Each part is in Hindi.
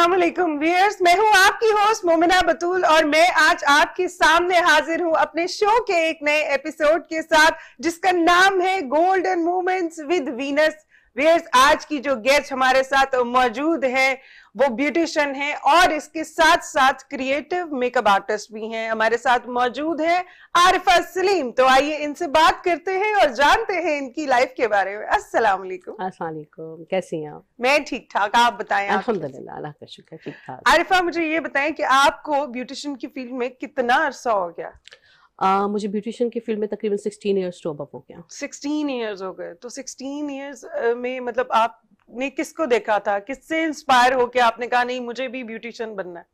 अस्सलाम वियर्स मैं हूं आपकी होस्ट मोमिना बतूल और मैं आज आपके सामने हाजिर हूं अपने शो के एक नए एपिसोड के साथ जिसका नाम है golden moments with Venus wears आज की जो गेस्ट हमारे साथ मौजूद है वो ब्यूटिशियन है और इसके साथ साथ क्रिएटिव मेकअप आर्टिस्ट भी हैं हमारे साथ मौजूद है आरिफा सलीम तो आइए इनसे बात करते हैं और जानते हैं इनकी लाइफ के बारे में अस्सलाम वालेकुम अस्सलाम कैसी हैं आप मैं ठीक ठाक आप बताएं अल्हम्दुलिल्लाह अल्लाह का शुक्र ठीक ठाक आरिफा मुझे ये बताएं कि आपको ब्यूटिशियन की फील्ड में कितना अरसा हो गया Uh, मुझे ब्यूटिशियन की फील्ड में तकरीबन 16 इयर्स टू अब हो गया 16 इयर्स हो गए तो 16 इयर्स में मतलब आप आपने किसको देखा था किससे इंस्पायर होके आपने कहा नहीं मुझे भी ब्यूटिशियन बनना है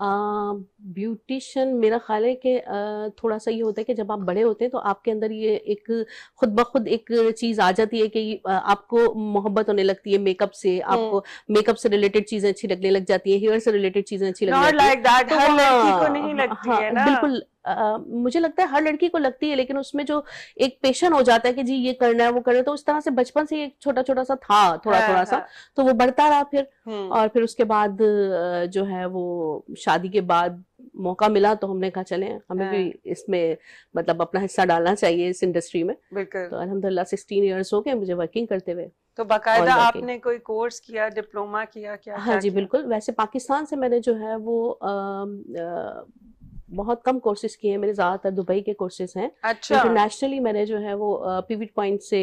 ब्यूटिशन मेरा ख्याल है कि थोड़ा सा ये होता है कि जब आप बड़े होते हैं तो आपके अंदर ये एक खुद ब खुद एक चीज़ आ जाती है कि आपको मोहब्बत होने लगती है मेकअप से हम्म। आपको मेकअप से रिलेटेड चीज़ें अच्छी लगने लग जाती है हेयर से रिलेटेड चीज़ें अच्छी लगने तो हाँ, लगती है हाँ, बिल्कुल Uh, मुझे लगता है हर लड़की को लगती है लेकिन उसमें जो एक पेशन हो जाता है कि जी ये करना है वो करना है तो उस तरह से बचपन से एक छोटा छोटा सा था थोड़ा थोड़ा हाँ, सा हाँ। तो वो बढ़ता रहा फिर हम्म। और फिर उसके बाद जो है वो शादी के बाद मौका मिला तो हमने कहा चले हमें भी हाँ। इसमें मतलब अपना हिस्सा डालना चाहिए इस इंडस्ट्री में तो अलहमदुल्ला सिक्सटीन ईयर्स हो गए मुझे वर्किंग करते हुए तो बाकायदा आपने कोई कोर्स किया डिप्लोमा किया क्या हाँ जी बिल्कुल वैसे पाकिस्तान से मैंने जो है वो बहुत कम कोर्सेज किए हैं मेरे ज़्यादातर दुबई के कोर्सेज हैं अच्छा इंटरनेशनली मैंने जो है वो पीविट पॉइंट से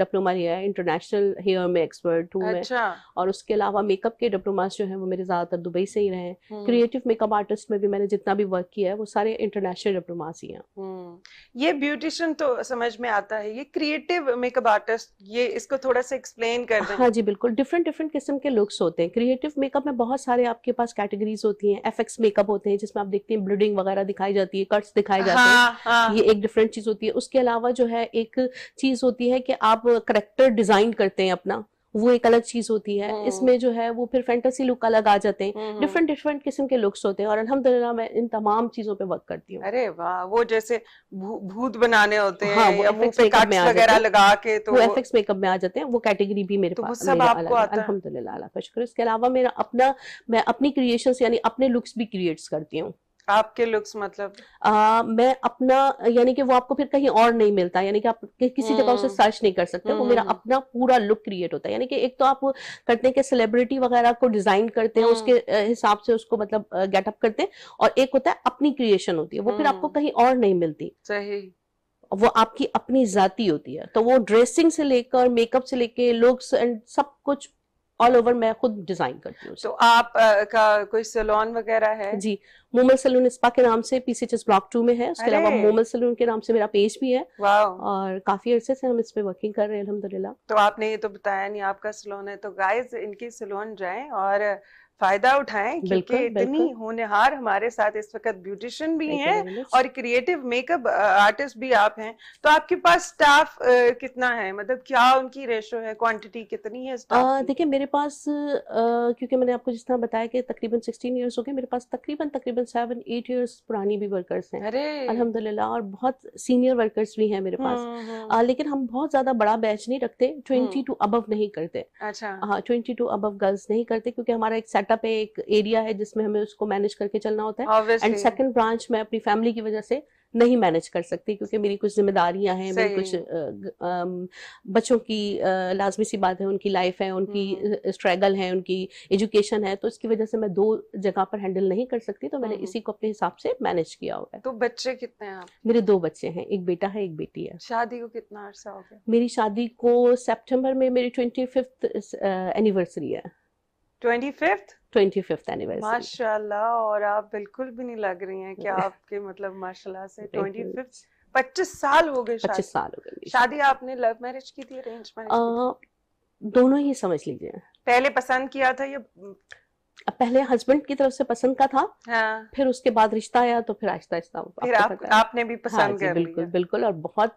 डिप्लोमा लिया है इंटरनेशनल हेयर में एक्सपर्ट हूँ अच्छा। और उसके अलावा मेकअप के डिप्लोमा जो है वो मेरे ज़्यादातर दुबई से ही रहे क्रिएटिव मेकअप आर्टिस्ट में भी मैंने जितना भी वर्क किया है वो सारे इंटरनेशनल डिप्लोमा ही है हम्म। ये ब्यूटिशियन तो समझ में आता है ये क्रिएटिव मेकअप आर्टिस्ट ये इसको थोड़ा सा एक्सप्लेन कर हाँ जी बिल्कुल डिफरेंट डिफरेंट किस्म के लुक्स होते हैं क्रिएटिव मेकअप में बहुत सारे आपके पास कैटेगरीज होती है एफ मेकअप होते हैं जिसमें आप देखते हैं एम्ब्रॉयडरिंग वगैरह दिखाई जाती है कट्स दिखाए जाते हैं हाँ, हाँ। ये एक डिफरेंट चीज होती है उसके अलावा जो है एक चीज होती है कि आप करेक्टर डिजाइन करते हैं अपना वो एक अलग चीज होती है हम्म। इसमें जो है वो फिर फैंटेसी लुक अलग आ जाते हैं डिफरेंट हम्म। डिफरेंट किस्म के लुक्स होते हैं और अलहमदिल्ला मैं इन तमाम चीजों पे वर्क करती हूँ अरे वाह वो जैसे भूत बनाने होते हाँ, हैं हाँ, वो हैं लगा के तो वो एफएक्स मेकअप में आ जाते हैं वो कैटेगरी भी मेरे तो पास अलहमदुल्ला का शुक्र इसके अलावा मेरा अपना मैं अपनी क्रिएशन यानी अपने लुक्स भी क्रिएट्स करती हूँ आपके लुक्स मतलब आ, मैं अपना यानी कि वो आपको फिर कहीं और नहीं मिलता यानी कि आप कि किसी जगह उसे सर्च हम्म। नहीं कर सकते वो मेरा हम्म। अपना पूरा लुक क्रिएट होता है यानी कि एक तो आप करते हैं कि सेलिब्रिटी वगैरह को डिजाइन करते हैं उसके हम्म। हिसाब से उसको मतलब गेटअप करते हैं और एक होता है अपनी क्रिएशन होती है वो फिर आपको कहीं और नहीं मिलती सही वो आपकी अपनी जाति होती है तो वो ड्रेसिंग से लेकर मेकअप से लेके लुक्स एंड सब कुछ ऑल ओवर मैं खुद डिजाइन करती हूँ तो आप आ, का कोई सलोन वगैरह है जी मोमल सलून स्पा के नाम से पीसीएचएस ब्लॉक टू में है उसके अलावा मोमल सलून के नाम से मेरा पेज भी है और काफी अरसे से हम इस पे वर्किंग कर रहे हैं अलहमदुल्ला तो आपने ये तो बताया नहीं आपका सलोन है तो गाइज इनकी सलोन जाए और फायदा उठाएं क्योंकि इतनी होनहार हमारे साथ इस वक्त ब्यूटिशियन भी हैं और क्रिएटिव मेकअप आर्टिस्ट भी आप हैं तो आपके पास स्टाफ आ, कितना है मतलब क्या उनकी रेशो है क्वांटिटी कितनी है देखिए मेरे पास आ, क्योंकि मैंने आपको जिस तरह बताया कि तकरीबन सिक्सटीन ईयर्स हो गए मेरे पास तकरीबन तकरीबन सेवन एट ईयर्स पुरानी भी वर्कर्स हैं अरे अलहमदुल्ला और बहुत सीनियर वर्कर्स भी हैं मेरे पास हम्म, हम्म। लेकिन हम बहुत ज्यादा बड़ा बैच नहीं रखते हम्म। ट्वेंटी टू अबव नहीं करते अच्छा हाँ ट्वेंटी टू अबव गर्ल्स नहीं करते क्योंकि हमारा एक डाटा पे एक एरिया है जिसमें हमें उसको मैनेज करके चलना होता है एंड सेकंड ब्रांच मैं अपनी फैमिली की वजह से नहीं मैनेज कर सकती क्योंकि मेरी कुछ जिम्मेदारियां हैं मेरी कुछ बच्चों की लाजमी सी बात है उनकी लाइफ है उनकी स्ट्रगल हम्म। है उनकी एजुकेशन है तो इसकी वजह से मैं दो जगह पर हैंडल नहीं कर सकती तो मैंने हम्म। इसी को अपने हिसाब से मैनेज किया हुआ है तो बच्चे कितने हैं मेरे दो बच्चे हैं एक बेटा है एक बेटी है शादी को कितना अर्सा हो गया मेरी शादी को सेप्टेम्बर में मेरी ट्वेंटी एनिवर्सरी है माशाल्लाह और आप बिल्कुल भी नहीं लग रही हैं कि आपके मतलब माशाल्लाह से 25th 25 साल हो गए साल हो गए शादी आपने लव मैरिज की थी अरेंज मैरिज दोनों ही समझ लीजिए पहले पसंद किया था ये पहले हस्बैंड की तरफ से पसंद का था हाँ। फिर उसके बाद रिश्ता आया तो फिर आहिस्ता आहिस्ता आप, आपने भी पसंद हाँ कर बिल्कुल लिया। बिल्कुल और बहुत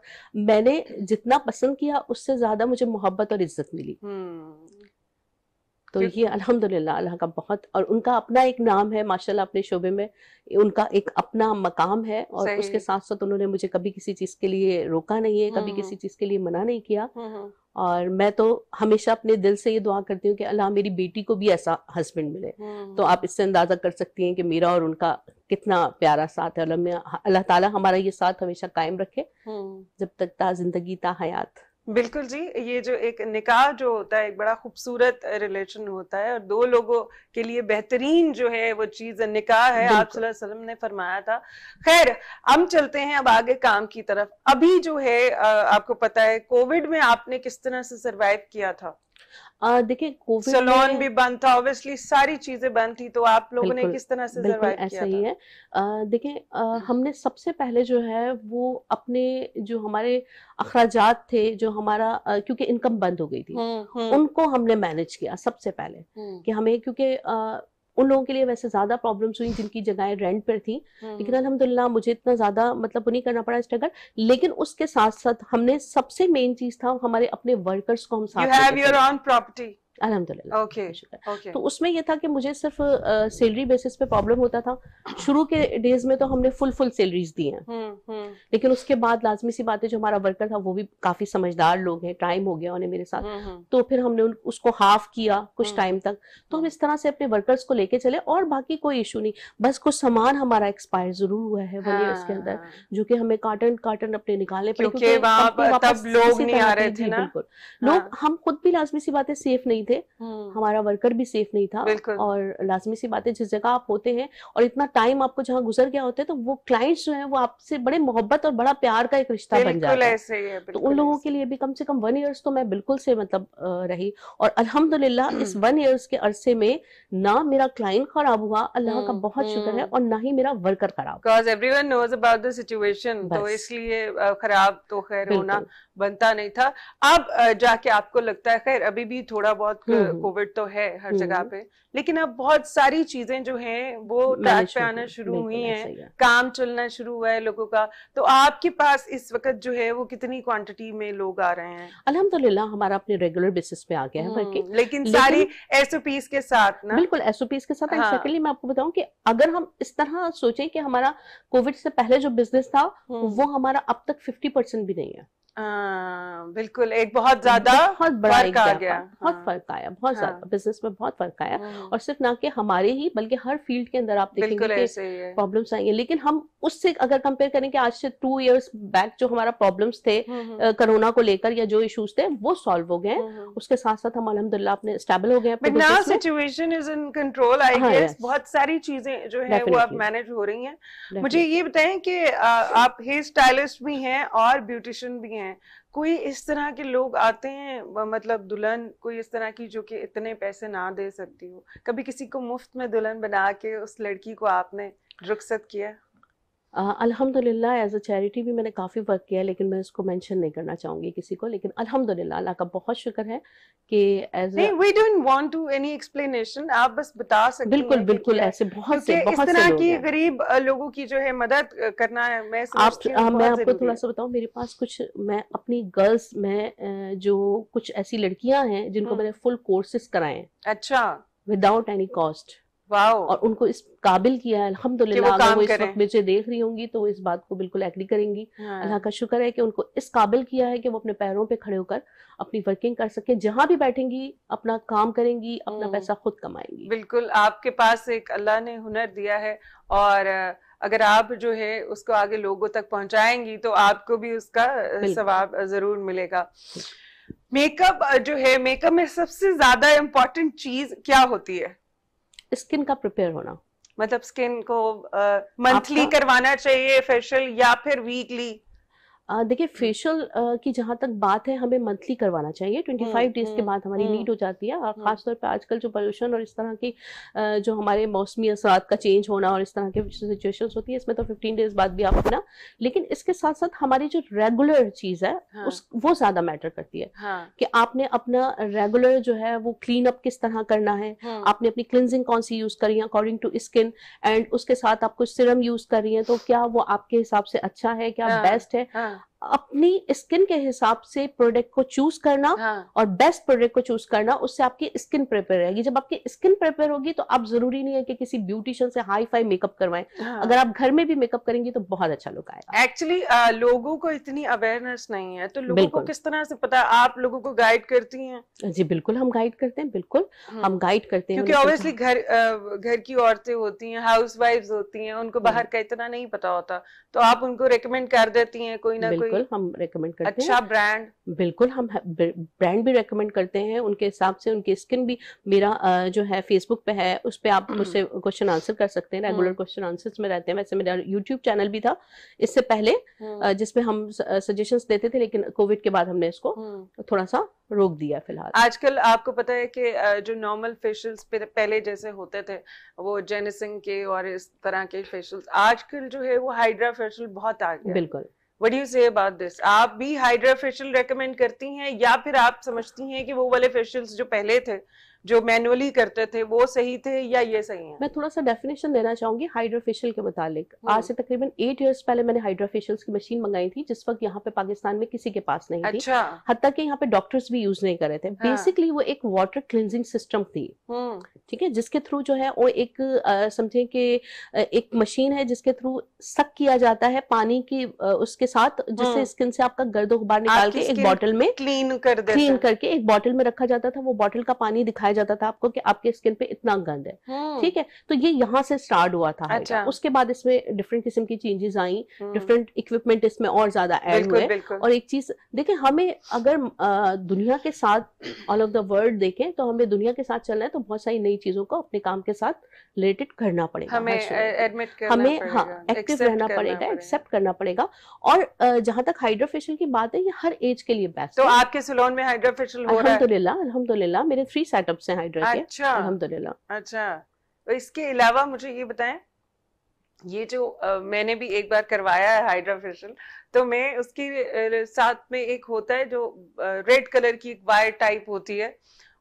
मैंने जितना पसंद किया उससे ज्यादा मुझे मोहब्बत और इज्जत मिली हम्म। तो ये अल्हम्दुलिल्लाह अल्लाह का बहुत और उनका अपना एक नाम है माशाल्लाह अपने शोबे में उनका एक अपना मकाम है और उसके साथ साथ उन्होंने मुझे कभी किसी चीज़ के लिए रोका नहीं है कभी हम्म, किसी हम्म। चीज़ के लिए मना नहीं किया हम्म, और मैं तो हमेशा अपने दिल से ये दुआ करती हूँ कि अल्लाह मेरी बेटी को भी ऐसा हस्बैंड मिले तो आप इससे अंदाज़ा कर सकती हैं कि मेरा और उनका कितना प्यारा साथ है अल्लाह ताला हमारा ये साथ हमेशा कायम रखे जब तक ता जिंदगी ता हयात बिल्कुल जी ये जो एक निकाह जो होता है एक बड़ा खूबसूरत रिलेशन होता है और दो लोगों के लिए बेहतरीन जो है वो चीज निकाह है आप वसल्लम ने फरमाया था खैर हम चलते हैं अब आगे काम की तरफ अभी जो है आपको पता है कोविड में आपने किस तरह से सरवाइव किया था देखिए कोविड सलोन भी बंद था ऑब्वियसली सारी चीजें बंद थी तो आप लोगों ने किस तरह से किया ऐसा ही है देखिए हम्म। हमने सबसे पहले जो है वो अपने जो हमारे अखराजात थे जो हमारा क्योंकि इनकम बंद हो गई थी हुँ, हम्म, हुँ. हम्म। उनको हमने मैनेज किया सबसे पहले कि हमें क्योंकि उन लोगों के लिए वैसे ज्यादा प्रॉब्लम्स हुई जिनकी जगहें रेंट पर थी हम्म। लेकिन अलहमदुल्ला मुझे इतना ज्यादा मतलब नहीं करना पड़ा स्ट्रगल लेकिन उसके साथ साथ हमने सबसे मेन चीज था हमारे अपने वर्कर्स को हम साथ अलहमदिल्ला okay, तो उसमें यह था कि मुझे सिर्फ सैलरी बेसिस पे प्रॉब्लम होता था शुरू के डेज में तो हमने फुल फुल सैलरीज दी हैं हम्म, हम्म। लेकिन उसके बाद लाजमी सी बात है जो हमारा वर्कर था वो भी काफी समझदार लोग हैं टाइम हो गया उन्हें मेरे साथ हम्म, तो फिर हमने उसको हाफ किया कुछ टाइम तक तो हम इस तरह से अपने वर्कर्स को लेके चले और बाकी कोई इशू नहीं बस कुछ सामान हमारा एक्सपायर जरूर हुआ है वन उसके अंदर हाँ। जो कि हमें कार्टन कार्टन अपने निकालने पड़े लोग बिल्कुल हाँ। लोग हम खुद भी लाजमी सी बातें सेफ नहीं थे हम्म। हमारा वर्कर भी सेफ नहीं था और लाजमी सी बात है जिस जगह आप होते हैं और इतना टाइम आपको जहाँ गुजर गया होता है तो वो क्लाइंट्स जो है वो आपसे बड़े मोहब्बत और बड़ा प्यार का एक रिश्ता बन जाता है तो उन लोगों के लिए भी कम से कम वन ईयर्स तो मैं बिल्कुल से मतलब रही और अल्हम्दुलिल्लाह हम्म। इस वन ईयर्स के अरसे में ना मेरा क्लाइंट खराब हुआ अल्लाह का हम्म, बहुत शुक्र है और ना ही मेरा वर्कर खराब everyone knows about the situation तो इसलिए खराब तो खैर होना बनता नहीं था अब जाके आपको लगता है खैर अभी भी थोड़ा बहुत तक हम्म, हम्म। कोविड तो है हर हम्म। जगह पे लेकिन अब बहुत सारी चीजें जो हैं वो ट्रैक पे आना शुरू हुई हैं काम चलना शुरू हुआ है लोगों का तो आपके पास इस वक्त जो है वो कितनी क्वांटिटी में लोग आ रहे हैं अलहमदुल्ला हमारा अपने रेगुलर बेसिस पे आ गया है लेकिन सारी एसओपीस के साथ ना बिल्कुल एसओपीस के साथ सेकेंडली हाँ। मैं आपको बताऊं कि अगर हम इस तरह सोचें कि हमारा कोविड से पहले जो बिजनेस था वो हमारा अब तक फिफ्टी परसेंट भी नहीं है बिल्कुल एक बहुत ज्यादा बहुत बड़ा फर्क आ गया बहुत हाँ, फर्क आया बहुत हाँ, ज्यादा बिजनेस में बहुत फर्क आया हम्म। और सिर्फ ना कि हमारे ही बल्कि हर फील्ड के अंदर आप देखेंगे प्रॉब्लम्स आएंगे लेकिन हम उससे अगर कंपेयर करें कि आज से टू इयर्स बैक जो हमारा प्रॉब्लम्स थे कोरोना हम्म, हम्म। को लेकर या जो इश्यूज थे वो सॉल्व हो गए उसके साथ साथ हम अलहमदुल्ला अपने स्टेबल हो गए situation is in control I guess बहुत सारी चीजें जो है वो अब मैनेज हो रही हैं मुझे ये बताएं कि आप हेयर स्टाइलिस्ट भी हैं और ब्यूटिशियन भी हैं हैं कोई इस तरह के लोग आते हैं मतलब दुल्हन कोई इस तरह की जो कि इतने पैसे ना दे सकती हो कभी किसी को मुफ्त में दुल्हन बना के उस लड़की को आपने रुखसत किया अल्हम्दुलिल्लाह एज अ चैरिटी भी मैंने काफ़ी वर्क किया लेकिन मैं उसको मेंशन नहीं करना चाहूँगी किसी को लेकिन अल्हम्दुलिल्लाह अल्लाह का बहुत शुक्र है कि एज नहीं we don't want to any explanation आप बस बता सकते बिल्कुल बिल्कुल ऐसे बहुत से बहुत इस तरह की गरीब लोगों की जो है मदद करना है मैं आप आ, मैं आपको थोड़ा सा बताऊँ मेरे पास कुछ मैं अपनी गर्ल्स में जो कुछ ऐसी लड़कियाँ हैं जिनको हम्म। मैंने फुल कोर्सेस कराए अच्छा विदाउट एनी कॉस्ट और उनको इस काबिल किया है अल्हम्दुलिल्लाह अगर वो इस वक्त मुझे देख रही होंगी तो वो इस बात को बिल्कुल एग्री करेंगी हाँ। अल्लाह का शुक्र है कि उनको इस काबिल किया है कि वो अपने पैरों पे खड़े होकर अपनी वर्किंग कर सके जहाँ भी बैठेंगी अपना काम करेंगी अपना हम्म। पैसा खुद कमाएंगी बिल्कुल आपके पास एक अल्लाह ने हुनर दिया है और अगर आप जो है उसको आगे लोगों तक पहुंचाएंगी तो आपको भी उसका स्वाब जरूर मिलेगा मेकअप जो है मेकअप में सबसे ज्यादा इम्पोर्टेंट चीज क्या होती है स्किन का प्रिपेयर होना मतलब स्किन को मंथली uh, करवाना चाहिए फेशियल या फिर वीकली देखिए फेशियल की जहाँ तक बात है हमें मंथली करवाना चाहिए 25 डेज के बाद हमारी नीड हो जाती है और खासतौर पर आजकल जो पॉल्यूशन और इस तरह की जो हमारे मौसमी असरात का चेंज होना और इस तरह के सिचुएशंस होती है इसमें तो 15 डेज बाद भी आप अपना लेकिन इसके साथ साथ हमारी जो रेगुलर चीज़ है हाँ। उस वो ज़्यादा मैटर करती है हाँ। कि आपने अपना रेगुलर जो है वो क्लीन अप किस तरह करना है हाँ। आपने अपनी क्लिनजिंग कौन सी यूज़ करी है अकॉर्डिंग टू स्किन एंड उसके साथ आप कुछ सिरम यूज़ कर रही है तो क्या वो आपके हिसाब से अच्छा है क्या बेस्ट हाँ, है हाँ। え अपनी स्किन के हिसाब से प्रोडक्ट को चूज करना हाँ. और बेस्ट प्रोडक्ट को चूज करना उससे आपकी स्किन प्रिपेयर रहेगी जब आपकी स्किन प्रिपेयर होगी तो आप जरूरी नहीं है कि किसी ब्यूटिशियन से हाई फाई मेकअप करवाएं हाँ. अगर आप घर में भी मेकअप करेंगी तो बहुत अच्छा लुक आएगा एक्चुअली लोगों को इतनी अवेयरनेस नहीं है तो लोगों को किस तरह से पता आप लोगों को गाइड करती है जी बिल्कुल हम गाइड करते हैं बिल्कुल हाँ। हम गाइड करते हैं क्योंकि ऑब्वियसली घर घर की औरतें होती है हाउस होती है उनको हाँ। बाहर का इतना नहीं पता होता तो आप उनको रिकमेंड कर देती है कोई ना कोई बिल्कुल हम रेकमेंड करते अच्छा, हैं अच्छा ब्रांड बिल्कुल हम ब्रांड भी रेकमेंड करते हैं उनके हिसाब से उनकी स्किन भी मेरा जो है फेसबुक पे है उस पर आप मुझसे क्वेश्चन आंसर कर सकते हैं रेगुलर क्वेश्चन आंसर में रहते हैं वैसे मेरा यूट्यूब चैनल भी था इससे पहले हम्म। जिसमें हम सजेशन देते थे लेकिन कोविड के बाद हमने इसको हम्म। थोड़ा सा रोक दिया फिलहाल आजकल आपको पता है कि जो नॉर्मल फेशियल्स पहले जैसे होते थे वो जेनेसिंग के और इस तरह के फेशियल्स आजकल जो है वो हाइड्रा फेशियल बहुत आ गया बिल्कुल वट यू से बात दिस आप भी हाइड्रा फेशियल रेकमेंड करती हैं या फिर आप समझती हैं कि वो वाले फेशियल्स जो पहले थे जो मैनुअली करते थे वो सही थे या ये सही है मैं थोड़ा सा डेफिनेशन देना चाहूंगी हाइड्रोफेशियल के मुतालिक हम्म। आज से तकरीबन एट ईयर्स पहले मैंने हाइड्रोफेशियल की मशीन मंगाई थी जिस वक्त यहाँ पे पाकिस्तान में किसी के पास नहीं अच्छा। थी हत्या के यहाँ पे डॉक्टर्स भी यूज नहीं कर रहे थे बेसिकली हाँ। वो एक वाटर क्लिनजिंग सिस्टम थी हम्म। ठीक है जिसके थ्रू जो है वो एक समझे कि एक मशीन है जिसके थ्रू सक किया जाता है पानी की उसके साथ जिससे स्किन हम्म। से आपका गर्द उबार निकाल के एक बॉटल में क्लीन कर क्लीन करके एक बॉटल में रखा जाता था वो बॉटल का पानी दिखाया दिखाया जाता था आपको कि आपके स्किन पे इतना गंद है हम्म। ठीक है तो ये यहाँ से स्टार्ट हुआ था अच्छा। उसके बाद इसमें डिफरेंट किस्म की चेंजेस आई डिफरेंट इक्विपमेंट इसमें और ज्यादा एड हुए और एक चीज देखें हमें अगर दुनिया के साथ ऑल ऑफ द वर्ल्ड देखें तो हमें दुनिया के साथ चलना है तो बहुत सारी नई चीजों को अपने काम के साथ रिलेटेड करना पड़ेगा हमें हाँ एक्टिव रहना पड़ेगा एक्सेप्ट करना पड़ेगा और जहां तक हाइड्रोफेशियल की बात है ये हर एज के लिए बेस्ट तो आपके सलोन में हाइड्रोफेशियल हो रहा है अल्हम्दुलिल्लाह अल्हम्दुलिल्लाह मेरे थ्री सेटअप तरफ से हाइड्रा के अच्छा, है अलहमदुल्ला अच्छा इसके अलावा मुझे ये बताएं ये जो आ, मैंने भी एक बार करवाया है हाइड्रा फेशियल तो मैं उसके साथ में एक होता है जो आ, रेड कलर की एक वायर टाइप होती है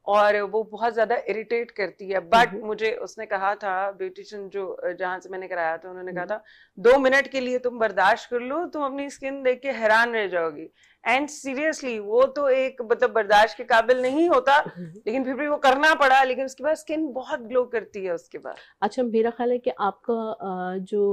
और वो बहुत ज़्यादा इरिटेट करती है बट हम्म। मुझे उसने कहा था ब्यूटिशियन जो जहां से मैंने कराया था उन्होंने कहा हम्म। था दो मिनट के लिए तुम बर्दाश्त कर लो तुम अपनी स्किन देख के हैरान रह जाओगी एंड सीरियसली वो तो एक मतलब बर्दाश्त के काबिल नहीं होता हम्म। लेकिन फिर भी वो करना पड़ा लेकिन उसके बाद स्किन बहुत ग्लो करती है उसके बाद अच्छा मेरा ख्याल है कि आपका जो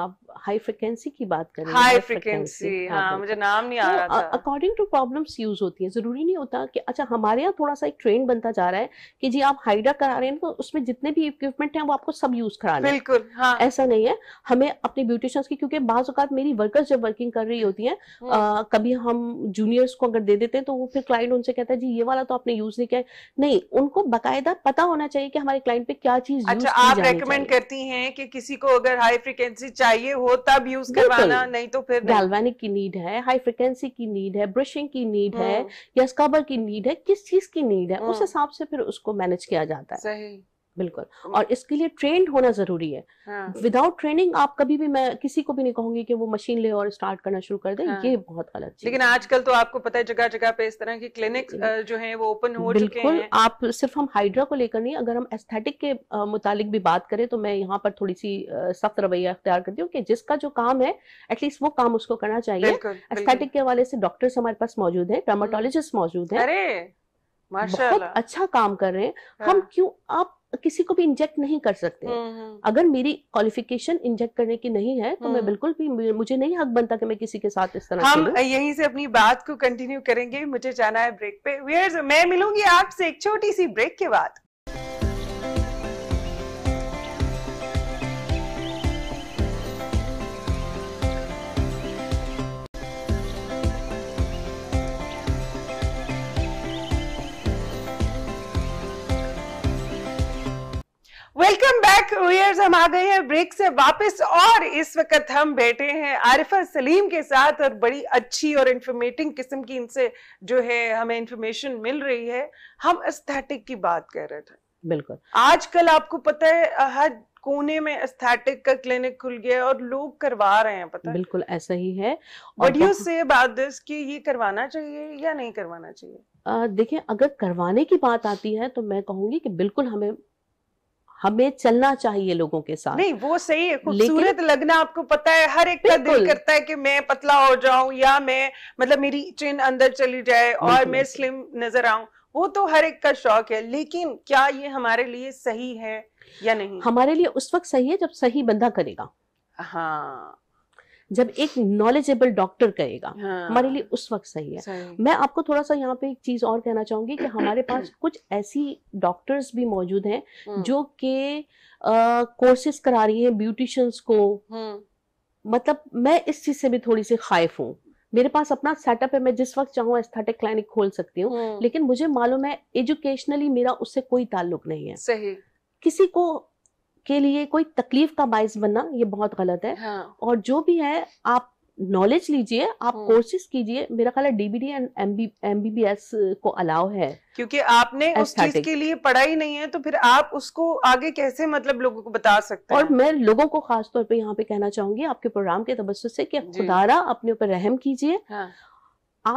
आप हाई फ्रिक्वेंसी की बात हैं हाई फ्रिक्वेंसी हाँ, हाँ मुझे नाम नहीं तो आ रहा था अकॉर्डिंग टू प्रॉब्लम्स यूज होती है जरूरी नहीं होता कि अच्छा हमारे यहाँ थोड़ा सा एक ट्रेंड बनता जा रहा है कि जी आप हाइड्रा करा रहे हैं तो उसमें जितने भी इक्विपमेंट है वो आपको सब यूज करा रहे बिल्कुल हाँ। ऐसा नहीं है हमें अपने ब्यूटिशियंस की क्योंकि बाज मेरी वर्कर्स जब वर्किंग कर रही होती है हम्म। कभी हम जूनियर्स को अगर दे देते हैं तो वो फिर क्लाइंट उनसे कहता है जी ये वाला तो आपने यूज नहीं किया नहीं उनको बकायदा पता होना चाहिए कि हमारे क्लाइंट पे क्या चीज अच्छा आप रेकमेंड करती हैं कि किसी को अगर हाई फ्रिक्वेंसी चाहिए हो तब यूज करवाना नहीं तो फिर गैल्वेनिक की नीड है हाई फ्रिक्वेंसी की नीड है ब्रशिंग की नीड है हम्म। या स्कबर की नीड है किस चीज की नीड है उस हम्म। हिसाब से फिर उसको मैनेज किया जाता है बिल्कुल और इसके लिए ट्रेंड होना जरूरी है विदाउट हाँ। ट्रेनिंग आप कभी भी मैं किसी को भी नहीं कहूंगी कि वो मशीन ले और स्टार्ट करना शुरू कर दे हाँ। ये बहुत गलत चीज़ लेकिन आजकल तो आपको पता है जगह जगह पे इस तरह की क्लिनिक जो है वो ओपन हो चुके हैं आप सिर्फ हम हाइड्रा को लेकर नहीं अगर हम एस्थेटिक के मुतालिक भी बात करें तो मैं यहाँ पर थोड़ी सी सख्त रवैया अख्तियार करती हूँ कि जिसका जो काम है एटलीस्ट वो काम उसको करना चाहिए एस्थेटिक के हवाले से डॉक्टर्स हमारे पास मौजूद है टर्माटोलॉजिस्ट हम्म। मौजूद है बहुत अच्छा काम कर रहे हैं हाँ। हम क्यों आप किसी को भी इंजेक्ट नहीं कर सकते हम्म, हम्म। अगर मेरी क्वालिफिकेशन इंजेक्ट करने की नहीं है तो मैं हम्म। बिल्कुल भी मुझे नहीं हक बनता कि मैं किसी के साथ इस तरह हम यहीं से अपनी बात को कंटिन्यू करेंगे मुझे जाना है ब्रेक पे मैं मिलूंगी आपसे एक छोटी सी ब्रेक के बाद वेलकम बैक वियर्स हम आ गए हैं ब्रेक से वापस और इस वक्त हम बैठे हैं आरिफा सलीम के साथ और बड़ी अच्छी और इन्फॉर्मेटिंग किस्म की इनसे जो है हमें इन्फॉर्मेशन मिल रही है हम एस्थेटिक की बात कर रहे थे बिल्कुल आजकल आपको पता है हर कोने में एस्थेटिक का क्लिनिक खुल गया और लोग करवा रहे हैं पता बिल्कुल ऐसा ही है और यू से अबाउट दिस कि ये करवाना चाहिए या नहीं करवाना चाहिए देखिए अगर करवाने की बात आती है तो मैं कहूंगी कि बिल्कुल हमें हमें चलना चाहिए लोगों के साथ नहीं वो सही है खूबसूरत लगना आपको पता है हर एक का दिल करता है कि मैं पतला हो जाऊं या मैं मतलब मेरी चिन अंदर चली जाए और मैं स्लिम नजर आऊं वो तो हर एक का शौक है लेकिन क्या ये हमारे लिए सही है या नहीं हमारे लिए उस वक्त सही है जब सही बंदा करेगा हाँ जब एक नॉलेजेबल डॉक्टर कहेगा हाँ। हमारे लिए उस वक्त सही है सही। मैं आपको थोड़ा सा यहाँ पे एक चीज और कहना चाहूंगी कि हमारे पास कुछ ऐसी डॉक्टर्स भी मौजूद हैं हम्म। जो के कोर्सेस करा रही हैं ब्यूटिशियंस को हम्म। मतलब मैं इस चीज से भी थोड़ी सी खाइफ हूँ मेरे पास अपना सेटअप है मैं जिस वक्त चाहूँ एस्थेटिक क्लिनिक खोल सकती हूँ हम्म। लेकिन मुझे मालूम है एजुकेशनली मेरा उससे कोई ताल्लुक नहीं है सही किसी को के लिए कोई तकलीफ का बायस बनना ये बहुत गलत है हाँ. और जो भी है आप नॉलेज लीजिए आप कोर्सेज हाँ। कीजिए मेरा ख्याल है डीबीडी एंड एमबीबीएस को अलाउ है क्योंकि आपने उस चीज के लिए पढ़ाई नहीं है तो फिर आप उसको आगे कैसे मतलब लोगों को बता सकते हैं और मैं लोगों को खास तौर पे यहाँ पे कहना चाहूंगी आपके प्रोग्राम के तबस्सुर से कि खुदारा अपने ऊपर रहम कीजिए हाँ।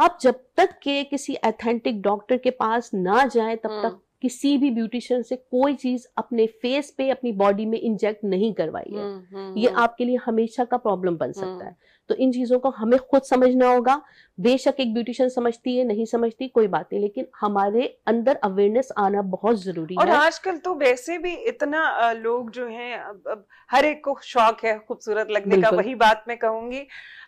आप जब तक के किसी एथेंटिक डॉक्टर के पास ना जाए तब हाँ। तक किसी भी ब्यूटिशियन से कोई चीज अपने फेस पे अपनी बॉडी में इंजेक्ट नहीं करवाई है हम्म, हम्म, ये हम्म। आपके लिए हमेशा का प्रॉब्लम बन सकता है तो इन चीजों को हमें खुद समझना होगा बेशक एक ब्यूटिशियन समझती है नहीं समझती कोई बात नहीं लेकिन हमारे अंदर अवेयरनेस आना बहुत जरूरी और है और आजकल तो वैसे भी इतना लोग जो हैं हर एक को शौक है खूबसूरत लगने का वही बात मैं कहूंगी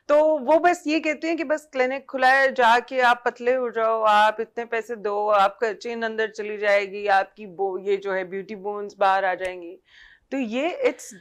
तो वो बस ये कहती हैं कि बस क्लिनिक खुला है जाके आप पतले हो जाओ आप इतने पैसे दो आपका चेन अंदर चली जाएगी आपकी बो ये जो है ब्यूटी बोन्स बाहर आ जाएंगी तो ये इट्स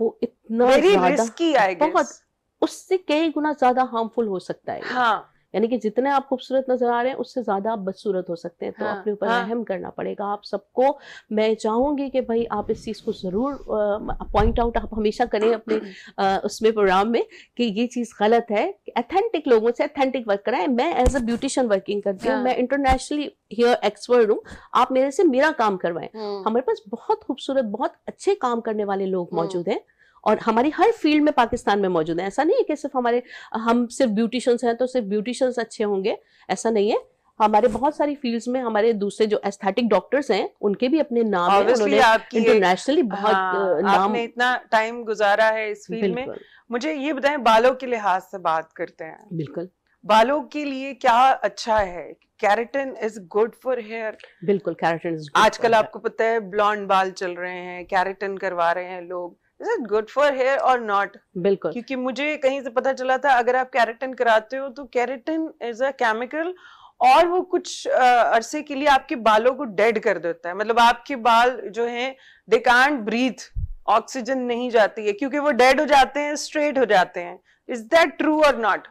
वो इतना वेरी रिस्की आएगा बहुत उससे कई गुना ज्यादा हार्मफुल हो सकता है हाँ यानी कि जितने आप खूबसूरत नजर आ रहे हैं उससे ज्यादा आप बदसूरत हो सकते हैं तो हाँ, अपने ऊपर हाँ, करना पड़ेगा आप सबको मैं चाहूंगी कि भाई आप इस चीज को जरूर पॉइंट आउट आप हमेशा करें अपने आ, उसमें प्रोग्राम में कि ये चीज गलत है अथेंटिक लोगों से अथेंटिक वर्क कराए मैं एज अ ब्यूटिशियन वर्किंग करती हूँ मैं इंटरनेशनली हियर एक्सपर्ट हूँ आप मेरे से मेरा काम करवाएं हाँ। हमारे पास बहुत खूबसूरत बहुत अच्छे काम करने वाले लोग हाँ। मौजूद हैं और हमारी हर फील्ड में पाकिस्तान में मौजूद है ऐसा नहीं है कि सिर्फ हमारे हम सिर्फ ब्यूटिशंस हैं तो सिर्फ ब्यूटिशंस अच्छे होंगे ऐसा नहीं है हमारे बहुत सारी फील्ड्स में हमारे दूसरे जो एस्थेटिक डॉक्टर्स हैं उनके भी अपने नाम इंटरनेशनली बहुत हाँ, नाम आपने इतना टाइम गुजारा है इस फील्ड में मुझे ये बताएं बालों के लिहाज से बात करते हैं बिल्कुल बालों के लिए क्या अच्छा है keratin is good for hair बिल्कुल कैरेटिन इज आजकल आपको पता है ब्लॉन्ड बाल चल रहे हैं कैरेटिन करवा रहे हैं लोग is it good for hair और नॉट बिल्कुल क्योंकि मुझे कहीं से पता चला था अगर आप कैरेटिन कराते हो तो कैरेटिन इज अ केमिकल और वो कुछ अरसे के लिए आपके बालों को डेड कर देता है मतलब आपके बाल जो हैं दे कांट ब्रीथ ऑक्सीजन नहीं जाती है क्योंकि वो डेड हो जाते हैं स्ट्रेट हो जाते हैं इज दैट ट्रू और नॉट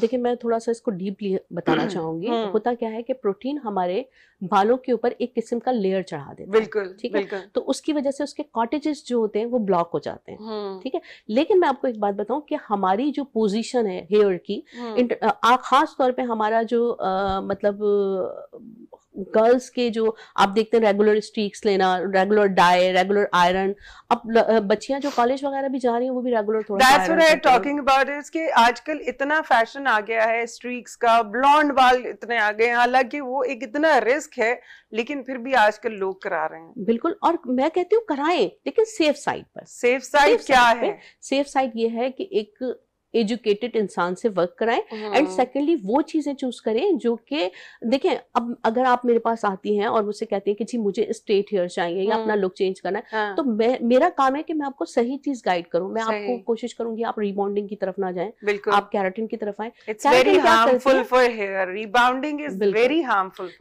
देखिए मैं थोड़ा सा इसको डीपली बताना hmm. चाहूंगी hmm. होता क्या है कि प्रोटीन हमारे बालों के ऊपर एक किस्म का लेयर चढ़ा देते बिल्कुल ठीक है तो उसकी वजह से उसके कॉटेजेस जो होते हैं वो ब्लॉक हो जाते हैं hmm. ठीक है लेकिन मैं आपको एक बात बताऊं कि हमारी जो पोजीशन है हेयर की खास तौर पे हमारा जो आ, मतलब गर्ल्स के जो आप देखते हैं रेगुलर स्ट्रीक्स लेना रेगुलर डाई रेगुलर आयरन अब बच्चियां जो कॉलेज वगैरह भी जा रही हैं वो भी रेगुलर थोड़ा that's what talking about is कि आजकल इतना फैशन आ गया है स्ट्रीक्स का ब्लॉन्ड बाल इतने आ गए हैं हालांकि वो एक इतना रिस्क है लेकिन फिर भी आजकल लोग करा रहे हैं बिल्कुल और मैं कहती हूँ कराएं लेकिन सेफ साइड पर सेफ साइड क्या है सेफ साइड ये है कि एक एजुकेटेड इंसान से वर्क कराएं एंड सेकेंडली हाँ। वो चीज़ें चूज करें जो कि देखें अब अगर आप मेरे पास आती हैं और मुझसे कहती हैं कि जी मुझे स्ट्रेट हेयर चाहिए या अपना लुक हाँ। चेंज करना है हाँ। तो मैं मेरा काम है कि मैं आपको सही चीज गाइड करूँ मैं आपको कोशिश करूंगी आप रिबाउंडिंग की तरफ ना जाए आप कैरेटिन की तरफ आए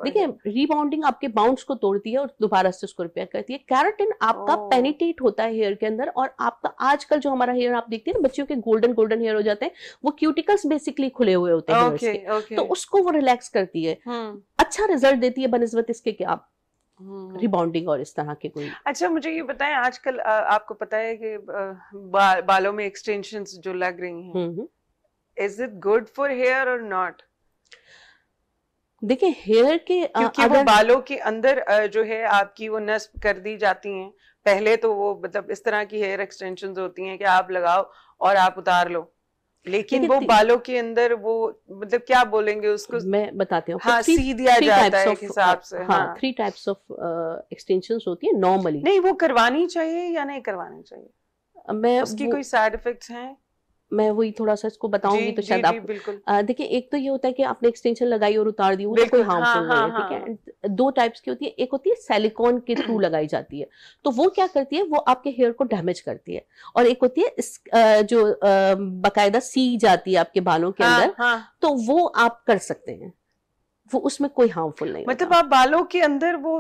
देखिए रिबाउंडिंग आपके बाउंड्स को तोड़ती है और दोबारा से उसको रिपेयर करती है कैरेटिन आपका पेनिटेट oh। होता है हेयर के अंदर और आपका आजकल जो हमारा हेयर आप देखते हैं ना बच्चियों के गोल्डन गोल्डन हेयर जाते हैं वो क्यूटिकल्स बेसिकली खुले हुए होते हैं okay, okay. तो उसको वो रिलैक्स करती है हुँ. हम्म। अच्छा रिजल्ट देती है बनस्बत इसके कि आप रिबाउंडिंग हम्म। और इस तरह के कोई अच्छा मुझे ये बताएं आजकल आपको पता है कि बा, बालों में एक्सटेंशंस जो लग रही हैं is it good for hair और नॉट देखिए हेयर के क्योंकि अगर... वो बालों के अंदर जो है आपकी वो नस्प कर दी जाती हैं पहले तो वो मतलब इस तरह की हेयर एक्सटेंशंस होती हैं कि आप लगाओ और आप उतार लो लेकिन वो बालों के अंदर वो मतलब क्या बोलेंगे उसको मैं बताती हूँ हाँ, दिया जाता है हिसाब से हाँ, हाँ थ्री टाइप्स ऑफ एक्सटेंशन होती है नॉर्मली नहीं वो करवानी चाहिए या नहीं करवानी चाहिए मैं उसकी कोई साइड इफेक्ट्स हैं मैं वही थोड़ा सा इसको बताऊंगी तो शायद आप देखिए एक तो ये होता है कि आपने एक्सटेंशन लगाई और उतार दी वो तो कोई हार्मफुल हाँ, नहीं है हाँ, ठीक है हाँ। दो टाइप्स की होती है एक होती है सिलिकॉन के थ्रू लगाई जाती है तो वो क्या करती है वो आपके हेयर को डैमेज करती है और एक होती है इस जो बाकायदा सी जाती है आपके बालों के हाँ, अंदर तो वो आप कर सकते हैं वो उसमें कोई हार्मफुल नहीं मतलब आप बालों के अंदर वो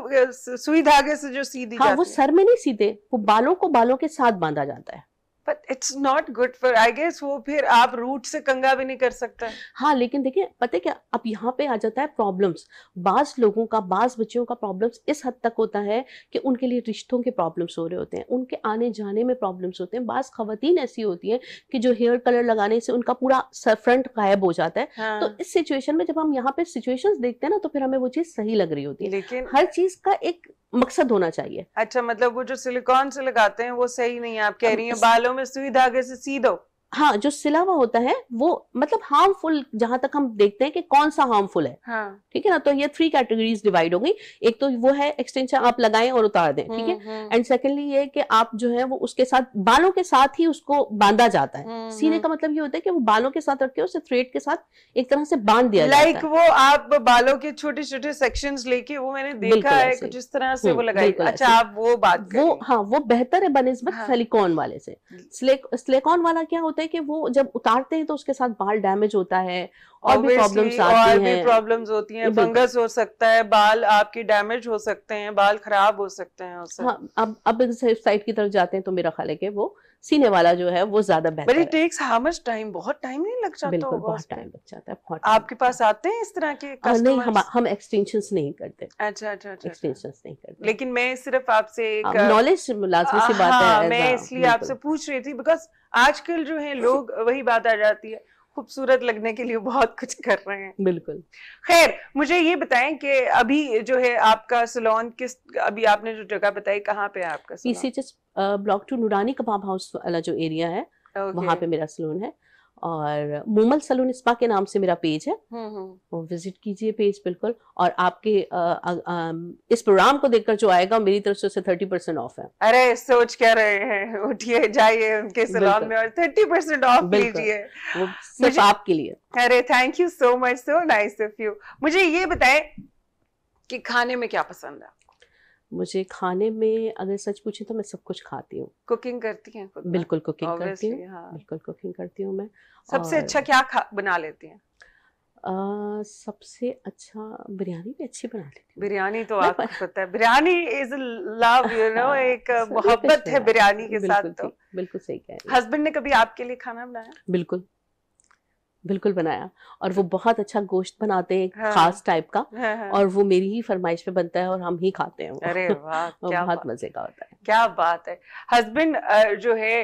सुई धागे से जो सीधी हाँ वो सर में नहीं सीधे वो बालों को बालों के साथ बांधा जाता है but it's not good for I guess वो फिर आप रूट से कंगा भी नहीं कर सकते हाँ लेकिन देखिए पता क्या अब यहाँ पे आ जाता है प्रॉब्लम्स बाज लोगों का बाज बच्चों का प्रॉब्लम्स इस हद तक होता है कि उनके लिए रिश्तों के प्रॉब्लम्स हो रहे होते हैं उनके आने जाने में प्रॉब्लम्स होते हैं बाज खातन ऐसी होती हैं कि जो हेयर कलर लगाने से उनका पूरा फ्रंट गायब हो जाता है हाँ। तो इस सिचुएशन में जब हम यहाँ पे सिचुएशन देखते हैं ना तो फिर हमें वो चीज सही लग रही होती है लेकिन हर चीज का एक मकसद होना चाहिए अच्छा मतलब वो जो सिलिकॉन से लगाते हैं वो सही नहीं है आप कह रही है बालों में सुई धागे से सी दो हाँ जो सिला हुआ होता है वो मतलब हार्मफुल जहां तक हम देखते हैं कि कौन सा हार्मफुल है हाँ. ठीक है ना तो ये थ्री कैटेगरीज डिवाइड हो गई एक तो वो है एक्सटेंशन आप लगाएं और उतार दें ठीक है एंड हम्म, सेकेंडली हम्म। ये कि आप जो है वो उसके साथ बालों के साथ ही उसको बांधा जाता है हम्म, सीने का मतलब ये होता है कि वो बालों के साथ रखे उसे थ्रेड के साथ एक तरह से बांध दिया लाइक वो आप बालों के छोटे छोटे सेक्शन लेके वो मैंने देखा है कुछ इस तरह से वो लगाई अच्छा आप वो बात वो हाँ वो बेहतर है बनस्बत सिलिकॉन हाँ। वाले से सिलिकॉन वाला क्या होता है है कि वो जब उतारते हैं तो उसके साथ बाल डैमेज होता है और भी प्रॉब्लम्स आती हैं भी प्रॉब्लम्स होती हैं फंगस हो सकता है बाल आपकी डैमेज हो सकते हैं बाल खराब हो सकते हैं हाँ अब अब साइड की तरफ जाते हैं तो मेरा ख्याल है कि वो सीने वाला जो है वो ज्यादा बेहतर but takes how much time बहुत टाइम नहीं लग जाता बिल्कुल बहुत टाइम लग जाता है आपके पास आते हैं इस तरह के कस्टमर्स हाँ, नहीं हम हम एक्सटेंशंस नहीं करते अच्छा अच्छा अच्छा एक्सटेंशंस अच्छा। नहीं करते लेकिन मैं सिर्फ आपसे नॉलेज लाजमी से बात है हाँ, मैं इसलिए आपसे पूछ रही थी बिकॉज आजकल जो है लोग वही बात आ जाती है खूबसूरत लगने के लिए बहुत कुछ कर रहे हैं बिल्कुल खैर मुझे ये बताएं कि अभी जो है आपका सलोन किस अभी आपने जो जगह बताई कहाँ पे है आपका सलोन? ब्लॉक टू नूरानी कबाब हाउस वाला जो एरिया है okay. वहाँ पे मेरा सलून है और मोमल सलून स्पा के नाम से मेरा पेज है हम्म, हम्म। वो विजिट कीजिए पेज बिल्कुल और आपके आ, आ, आ, इस प्रोग्राम को देखकर जो आएगा मेरी तरफ से थर्टी परसेंट ऑफ है अरे सोच क्या रहे हैं उठिए जाइए उनके सलून में और थर्टी परसेंट ऑफ लीजिए सिर्फ आपके लिए अरे thank you so much so nice of you मुझे ये बताए कि खाने में क्या पसंद है मुझे खाने में अगर सच पूछे तो मैं सब कुछ खाती हूँ कुकिंग करती हैं बिल्कुल कुकिंग करती हूँ हाँ। बिल्कुल कुकिंग करती हूँ मैं सबसे और... अच्छा क्या खा बना लेती हैं सबसे अच्छा बिरयानी भी अच्छी बना लेती बिरयानी तो आपको पता है biryani is love you know एक तो मोहब्बत है बिरयानी के साथ तो बिल्कुल सही कह हस्बैंड ने कभी आपके लिए खाना बनाया बिल्कुल बिल्कुल बनाया और वो बहुत अच्छा गोश्त बनाते हैं हाँ, खास टाइप का हाँ, हाँ, और वो मेरी ही फरमाइश पे बनता है और हम ही खाते हैं अरे वाह क्या बहुत मजे का होता है क्या बात है हस्बैंड जो है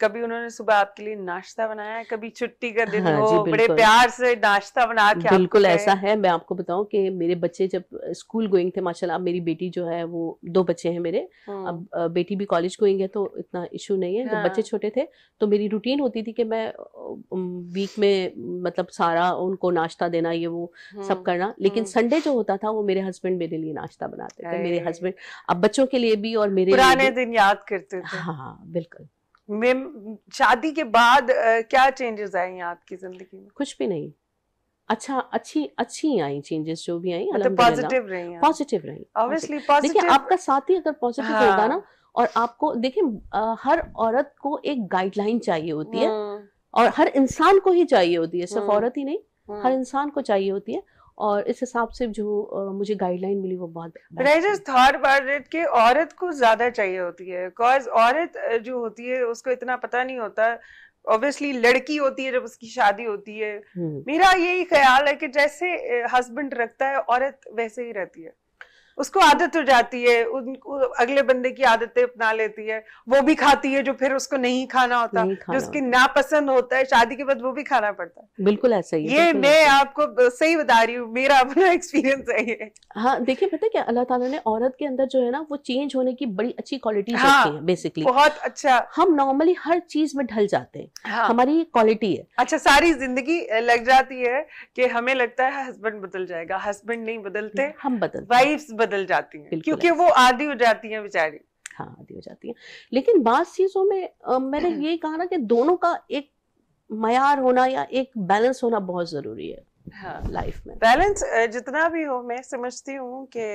कभी उन्होंने सुबह आपके लिए नाश्ता बनाया है कभी छुट्टी का दिन हाँ, हो बड़े प्यार से नाश्ता बना के बिल्कुल ऐसा है मैं आपको बताऊँ की मेरे बच्चे जब स्कूल गोइंग थे माशाला मेरी बेटी जो है वो दो बच्चे है मेरे हम्म। अब बेटी भी कॉलेज गोइंग है तो इतना इशू नहीं है जब बच्चे हाँ। छोटे थे तो मेरी रूटीन होती थी कि मैं वीक में में मतलब सारा उनको नाश्ता देना ये वो हम्म, सब करना लेकिन संडे हम्म। जो होता था वो मेरे हस्बैंड मेरे लिए नाश्ता बनाते थे मेरे हस्बैंड अब बच्चों के लिए भी और मेरे पुराने दिन याद करते थे हाँ बिल्कुल शादी के बाद क्या चेंजेस आए आपकी जिंदगी में कुछ भी नहीं अच्छा अच्छी अच्छी आई चेंजेस जो भी आई मतलब पॉजिटिव रही पॉजिटिव रही ऑब्वियसली देखिए आपका साथ ही अगर पॉजिटिव हाँ। होगा ना हाँ। और आपको देखिए हर औरत को एक गाइडलाइन चाहिए होती है हम्म। और हर इंसान को ही चाहिए होती है सिर्फ हाँ। औरत ही नहीं हाँ। हर इंसान को चाहिए होती है और इस हिसाब से जो मुझे गाइडलाइन मिली वो बहुत बट कि औरत को ज़्यादा चाहिए होती है बिकॉज औरत जो होती है उसको इतना पता नहीं होता ऑब्वियसली लड़की होती है जब उसकी शादी होती है हम्म। मेरा यही ख्याल है कि जैसे हस्बैंड रखता है औरत वैसे ही रहती है उसको आदत हो जाती है उनको अगले बंदे की आदतें अपना लेती है वो भी खाती है जो फिर उसको नहीं खाना होता नहीं खाना जो उसकी नापसंद होता है शादी के बाद वो भी खाना पड़ता है बिल्कुल ऐसा ही ये मैं आपको सही बता रही हूँ मेरा अपना एक्सपीरियंस है ये हाँ देखिए पता क्या अल्लाह ताला ने औरत के अंदर जो है ना वो चेंज होने की बड़ी अच्छी क्वालिटी हाँ, है बेसिकली बहुत अच्छा हम नॉर्मली हर चीज में ढल जाते हैं हाँ, हमारी क्वालिटी है अच्छा सारी जिंदगी लग जाती है कि हमें लगता है हस्बैंड बदल जाएगा हस्बैंड नहीं बदलते हम बदल वाइफ बदल जाती हैं क्योंकि वो आदि हो जाती हैं बेचारी हाँ आदि हो जाती है लेकिन बात चीजों में आ, मैंने हाँ। ये कहा ना कि दोनों का एक मैार होना या एक बैलेंस होना बहुत जरूरी है हाँ लाइफ में बैलेंस जितना भी हो मैं समझती हूँ कि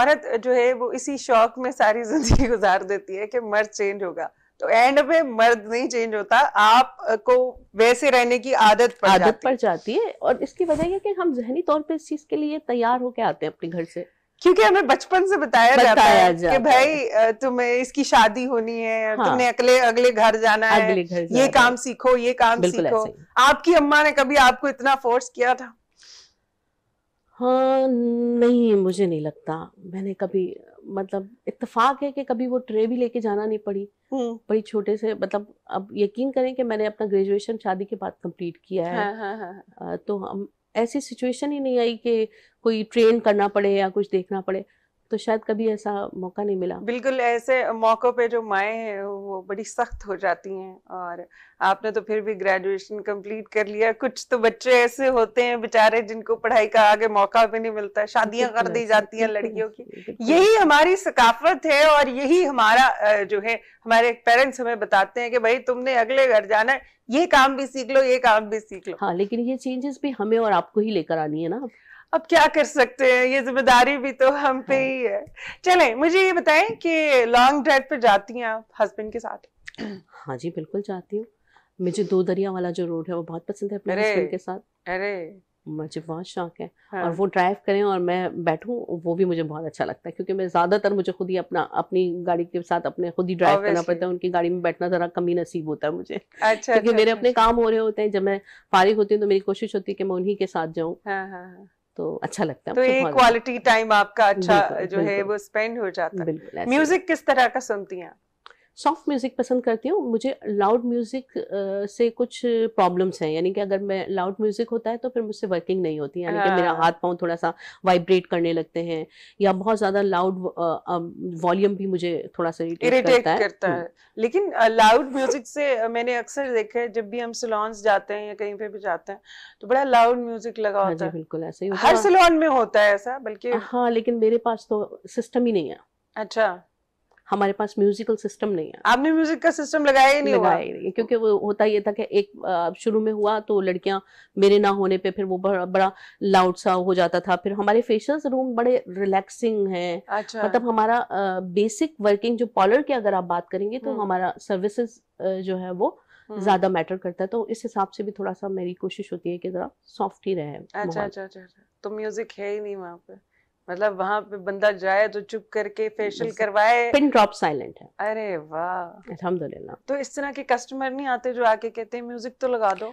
औरत जो है वो इसी शौक में सारी जिंदगी गुजार देती है कि मर्द चेंज होगा तो एंड में मर्द नहीं चेंज होता आप को वैसे रहने की आदत पड़ जाती। जाती है और इसकी वजह यह कि हम जहनी तौर पे इस चीज के लिए तैयार होके आते हैं अपने घर से क्योंकि हमें बचपन से बताया, बताया जाता है जाता कि भाई तुम्हें इसकी शादी होनी है हाँ। तुमने अगले अगले घर जाना है घर जा ये काम सीखो ये काम सीखो आपकी अम्मा ने कभी आपको इतना फोर्स किया था हाँ नहीं मुझे नहीं लगता मैंने कभी मतलब इतफाक है कि कभी वो ट्रे भी लेके जाना नहीं पड़ी हम्म। बड़ी छोटे से मतलब अब यकीन करें कि मैंने अपना ग्रेजुएशन शादी के बाद कंप्लीट किया है हाँ, हाँ, हाँ. हाँ। तो हम ऐसी सिचुएशन ही नहीं आई कि कोई ट्रेन करना पड़े या कुछ देखना पड़े तो शायद कभी ऐसा मौका नहीं मिला बिल्कुल ऐसे मौक़ों पे जो माए हैं वो बड़ी सख्त हो जाती हैं और आपने तो फिर भी ग्रेजुएशन कंप्लीट कर लिया कुछ तो बच्चे ऐसे होते हैं बेचारे जिनको पढ़ाई का आगे मौका भी नहीं मिलता शादियां कर दी जाती हैं लड़कियों की यही हमारी सकाफत है और यही हमारा जो है हमारे पेरेंट्स हमें बताते हैं कि भाई तुमने अगले घर जाना है ये काम भी सीख लो ये काम भी सीख लो हाँ लेकिन ये चेंजेस भी हमें और आपको ही लेकर आनी है ना अब क्या कर सकते हैं ये जिम्मेदारी भी तो हम पे हाँ। ही है चलें मुझे ये बताएं कि लॉन्ग ड्राइव पे जाती हैं आप हस्बैंड के साथ हाँ जी बिल्कुल जाती हूँ मुझे दो दरिया वाला जो रोड है वो बहुत पसंद है अपने हस्बैंड के साथ अरे मुझे बहुत शौक है हाँ। और वो ड्राइव करें और मैं बैठूं वो भी मुझे बहुत अच्छा लगता है क्योंकि मैं ज़्यादातर मुझे खुद ही अपना अपनी गाड़ी के साथ अपने खुद ही ड्राइव करना पड़ता है उनकी गाड़ी में बैठना ज़रा कमी नसीब होता है मुझे अच्छा, क्योंकि अच्छा, मेरे अच्छा, अपने अच्छा। काम हो रहे होते हैं जब मैं फारिग होती हूँ तो मेरी कोशिश होती है कि मैं उन्हीं के साथ जाऊँ हाँ, हाँ, हाँ। तो अच्छा लगता है तो एक क्वालिटी टाइम आपका अच्छा जो है वो स्पेंड हो जाता है म्यूजिक किस तरह का सुनती हैं सॉफ्ट म्यूज़िक पसंद करती हूँ मुझे लाउड म्यूज़िक से कुछ प्रॉब्लम्स हैं यानी कि अगर मैं लाउड म्यूज़िक होता है तो फिर मुझसे वर्किंग नहीं होती यानी कि मेरा हाँ। हाथ पाँव थोड़ा सा वाइब्रेट करने लगते हैं या बहुत ज़्यादा लाउड वॉल्यूम भी मुझे थोड़ा सा इरिटेट करता, करता है, है। हम्म। लेकिन लाउड म्यूज़िक से मैंने अक्सर देखा है जब भी हम सलॉन्स जाते हैं या कहीं पे भी जाते हैं तो बड़ा लाउड म्यूज़िक लगा हाँ होता है बिल्कुल ऐसे ही हर सलॉन में होता है ऐसा बल्कि हाँ लेकिन मेरे पास तो सिस्टम ही नहीं है अच्छा हमारे पास म्यूजिकल सिस्टम नहीं है आपने म्यूजिक का सिस्टम लगाया ही नहीं लगाया ही नहीं क्योंकि वो होता ये था कि एक शुरू में हुआ तो लड़कियां मेरे ना होने पे फिर वो बड़ा बड़ा लाउड सा हो जाता था फिर हमारे फेशियल रूम बड़े रिलैक्सिंग हैं अच्छा। मतलब हमारा बेसिक वर्किंग जो पार्लर की अगर आप बात करेंगे तो हम्म। हमारा सर्विसेज जो है वो हम्म। ज्यादा मैटर करता है तो इस हिसाब से भी थोड़ा सा मेरी कोशिश होती है कि जरा सॉफ्ट ही रहे अच्छा, अच्छा अच्छा अच्छा तो म्यूजिक है ही नहीं वहाँ पे मतलब वहां पे बंदा जाए तो चुप करके फेशियल करवाए पिन ड्रॉप साइलेंट है अरे वाह तो इस तरह के कस्टमर नहीं आते जो आके कहते हैं म्यूजिक तो लगा दो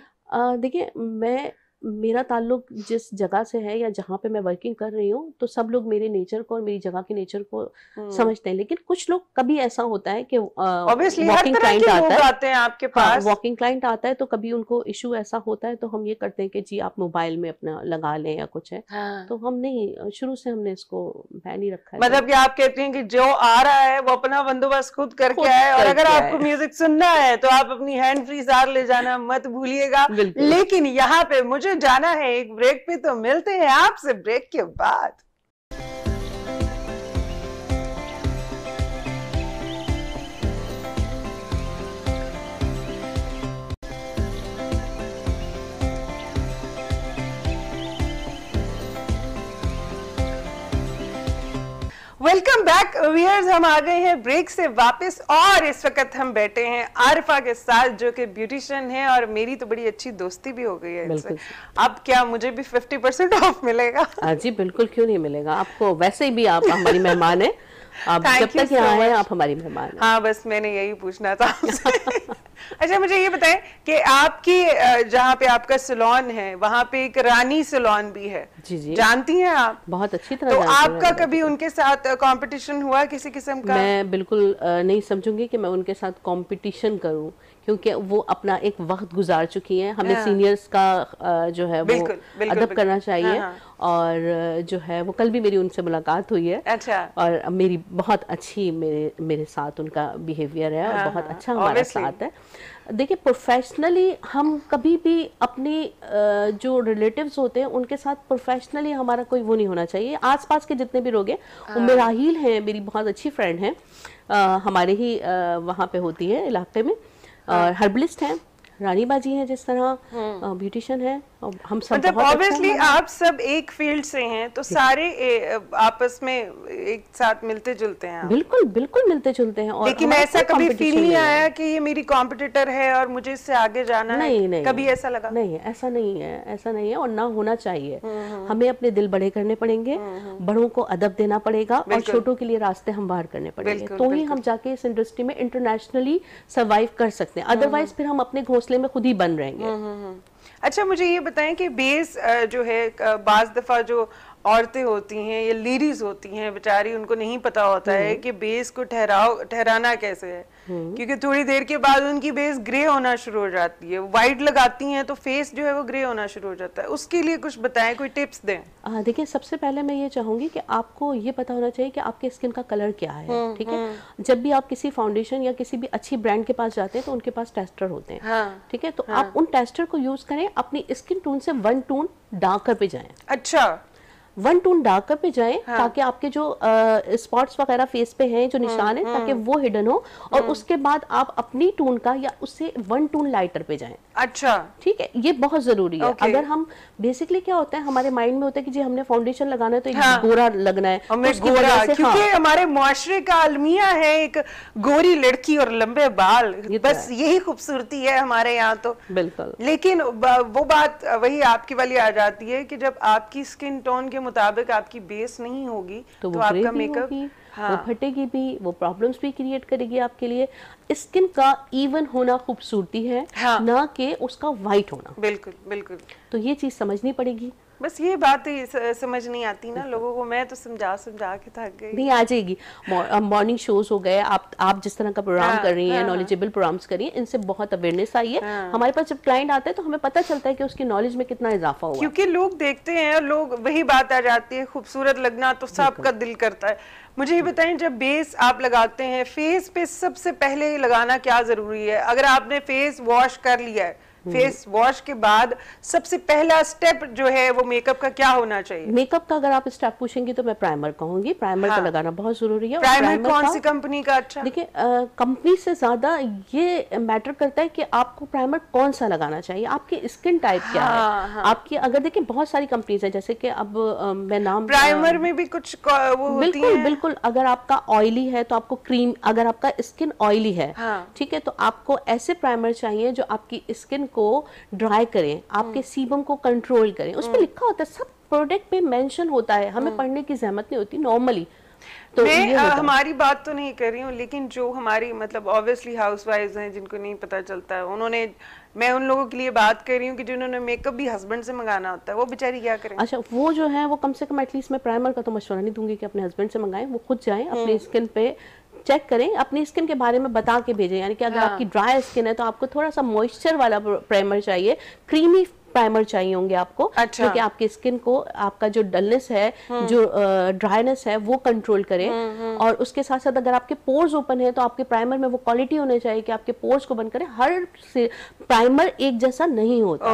देखिए मैं मेरा ताल्लुक जिस जगह से है या जहाँ पे मैं वर्किंग कर रही हूँ तो सब लोग मेरे नेचर को और मेरी जगह के नेचर को हम्म। समझते हैं लेकिन कुछ लोग कभी ऐसा होता है कि वॉकिंग क्लाइंट आता है आते हैं आपके हाँ, पास वॉकिंग क्लाइंट आता है तो कभी उनको इशू ऐसा होता है तो हम ये करते हैं कि जी आप मोबाइल में अपना लगा लें या कुछ है हाँ। तो हम नहीं शुरू से हमने इसको बैन ही रखा है मतलब की आप कहती हैं कि जो आ रहा है वो अपना बंदोबस्त खुद करके आए और अगर आपको म्यूजिक सुनना है तो आप अपनी हैंड फ्री सार ले जाना मत भूलिएगा लेकिन यहाँ पे मुझे जाना है एक ब्रेक पे तो मिलते हैं आपसे ब्रेक के बाद वेलकम बैक वियर्स हम आ गए हैं ब्रेक से वापस और इस वक्त हम बैठे हैं आरफा के साथ जो कि ब्यूटिशियन है और मेरी तो बड़ी अच्छी दोस्ती भी हो गई है अब क्या मुझे भी 50 ऑफ मिलेगा हां जी बिल्कुल क्यों नहीं मिलेगा आपको वैसे ही भी आप हमारी मेहमान हैं आप जब तक यहां हैं आप हमारी मेहमान हैं हां बस मैंने यही पूछना था अच्छा मुझे ये बताएं कि आपकी जहाँ पे आपका सलोन है वहाँ पे एक रानी सलोन भी है जी जी जानती हैं आप बहुत अच्छी तरह तो आपका कभी उनके साथ कंपटीशन हुआ किसी किस्म का मैं बिल्कुल नहीं समझूंगी कि मैं उनके साथ कंपटीशन करूं क्योंकि वो अपना एक वक्त गुजार चुकी हैं हमें सीनियर्स हाँ। का जो है वो अदब करना चाहिए हाँ, हाँ। और जो है वो कल भी मेरी उनसे मुलाकात हुई है अच्छा और मेरी बहुत अच्छी मेरे मेरे साथ उनका बिहेवियर है और बहुत अच्छा हमारा साथ है देखिए प्रोफेशनली हम कभी भी अपने जो रिलेटिव्स होते हैं उनके साथ प्रोफेशनली हमारा कोई वो नहीं होना चाहिए आसपास के जितने भी लोग हैं वो राहील हैं मेरी बहुत अच्छी फ्रेंड हैं हमारे ही वहाँ पे होती है इलाके में और हर्बलिस्ट हैं रानी बाजी हैं जिस तरह हम्म। ब्यूटिशियन है और हम सब मतलब ऑब्वियसली अच्छा आप सब एक फील्ड से हैं तो सारे ए, आपस में एक साथ मिलते जुलते हैं बिल्कुल बिल्कुल मिलते जुलते हैं और लेकिन ऐसा कभी फील नहीं आया कि ये मेरी कॉम्पिटिटर है और मुझे इससे आगे जाना नहीं, है नहीं, कभी ऐसा लगा नहीं ऐसा नहीं है ऐसा नहीं है और ना होना चाहिए हम्म, हम्म। हमें अपने दिल बड़े करने पड़ेंगे बड़ों को अदब देना पड़ेगा और छोटों के लिए रास्ते हम बाहर करने पड़ेंगे तो ही हम जाके इस इंडस्ट्री में इंटरनेशनली सर्वाइव कर सकते हैं अदरवाइज फिर हम अपने घोंसले सिलसिले में खुद ही बन रहेंगे हम्म, हम्म, हम्म। अच्छा मुझे ये बताएं कि बेस जो है बाज दफ़ा जो औरतें होती हैं ये लेडीज होती हैं बेचारी उनको नहीं पता होता है हम्म। कि बेस को ठहराओ ठहराना कैसे है हम्म। क्योंकि थोड़ी देर के बाद उनकी बेस ग्रे होना शुरू हो जाती है वाइट लगाती हैं तो फेस जो है वो ग्रे होना शुरू हो जाता है उसके लिए कुछ बताएं कोई टिप्स दें हाँ देखिए सबसे पहले मैं ये चाहूंगी कि आपको ये पता होना चाहिए कि आपके स्किन का कलर क्या है हम्म, ठीक है जब भी आप किसी फाउंडेशन या किसी भी अच्छी ब्रांड के पास जाते हैं तो उनके पास टेस्टर होते हैं हाँ, ठीक है तो हाँ। आप उन टेस्टर को यूज करें अपनी स्किन टोन से वन टोन डार्कर पे जाए अच्छा वन टोन डार्कर पे जाएं हाँ. ताकि आपके जो स्पॉट्स वगैरह फेस पे हैं जो हाँ, निशान है हाँ। ताकि वो हिडन हो और हाँ। उसके बाद आप अपनी टून का या उससे वन टून लाइटर पे जाएं अच्छा ठीक है ये बहुत जरूरी है अगर हम बेसिकली क्या होता है हमारे माइंड में होता है कि जी हमने फाउंडेशन लगाना है तो एक हाँ. गोरा लगना है गोरा क्योंकि हमारे मुआरे का अलमिया है एक गोरी लड़की और लंबे बाल तो बस यही खूबसूरती है हमारे यहाँ तो बिल्कुल लेकिन वो बात वही आपकी वाली आ जाती है की जब आपकी स्किन टोन के मुताबिक आपकी बेस नहीं होगी तो, तो आपका मेकअप हाँ। वो फटेगी भी वो प्रॉब्लम्स भी क्रिएट करेगी आपके लिए स्किन का इवन होना खूबसूरती है हाँ। ना कि उसका वाइट होना बिल्कुल बिल्कुल तो ये चीज समझनी पड़ेगी बस ये बात ही समझ नहीं आती ना लोगों को मैं तो समझा समझा के थक गई नहीं आ जाएगी मॉर्निंग शोज हो गए आप आप जिस तरह का प्रोग्राम हाँ, कर रही हैं नॉलेजेबल हाँ, प्रोग्राम्स हाँ। कर रही हैं इनसे बहुत अवेयरनेस आई है हमारे पास जब क्लाइंट आता है तो हमें पता चलता है कि उसकी नॉलेज में कितना इजाफा हुआ क्योंकि लोग देखते हैं और लोग वही बात आ जाती है खूबसूरत लगना तो सबका दिल करता है मुझे ये बताएं जब बेस आप लगाते हैं फेस पे सबसे पहले लगाना क्या जरूरी है अगर आपने फेस वॉश कर लिया है हम्म। फेस वॉश के बाद सबसे पहला स्टेप जो है वो मेकअप का क्या होना चाहिए मेकअप का अगर आप स्टेप पूछेंगे तो मैं प्राइमर कहूंगी प्राइमर तो हाँ। का लगाना बहुत जरूरी है प्राइमर, प्राइमर कौन सी कंपनी का अच्छा देखिए कंपनी से ज्यादा ये मैटर करता है कि आपको प्राइमर कौन सा लगाना चाहिए आपकी स्किन टाइप क्या है हाँ, हाँ। आपकी अगर देखिये बहुत सारी कंपनीज है जैसे की अब मैं नाम प्राइमर में भी कुछ बिल्कुल बिल्कुल अगर आपका ऑयली है तो आपको क्रीम अगर आपका स्किन ऑयली है हाँ। ठीक है तो आपको ऐसे प्राइमर चाहिए जो आपकी स्किन को ड्राई करें आपके सीबम हम्म। को कंट्रोल करें उस पर हम्म। लिखा होता है सब प्रोडक्ट पे मेंशन होता है हमें हम्म। पढ़ने की जहमत नहीं होती नॉर्मली तो मैं आ, हमारी बात तो नहीं कर रही हूँ लेकिन जो हमारी मतलब ऑब्वियसली हाउसवाइफ्स हैं जिनको नहीं पता चलता है उन्होंने मैं उन लोगों के लिए बात कर रही हूँ कि जिन्होंने मेकअप भी हस्बैंड से मंगाना होता है वो बेचारी क्या करें अच्छा वो जो है वो कम से कम एटलीस्ट मैं प्राइमर का तो मशवरा नहीं दूंगी कि अपने हस्बैंड से मंगाएं वो खुद जाएं अपने स्किन पे चेक करें अपनी स्किन के बारे में बता के भेजें यानी कि अगर हाँ। आपकी ड्राई स्किन है तो आपको थोड़ा सा मॉइस्चर वाला प्राइमर चाहिए क्रीमी प्राइमर चाहिए होंगे आपको अच्छा। क्योंकि आपकी स्किन को आपका जो डलनेस है हम्म। जो ड्राइनेस है वो कंट्रोल करें हम्म, हम्म। और उसके साथ साथ अगर आपके पोर्स ओपन है तो आपके प्राइमर में वो क्वालिटी होने चाहिए कि आपके पोर्स को बंद करें हर प्राइमर एक जैसा नहीं होता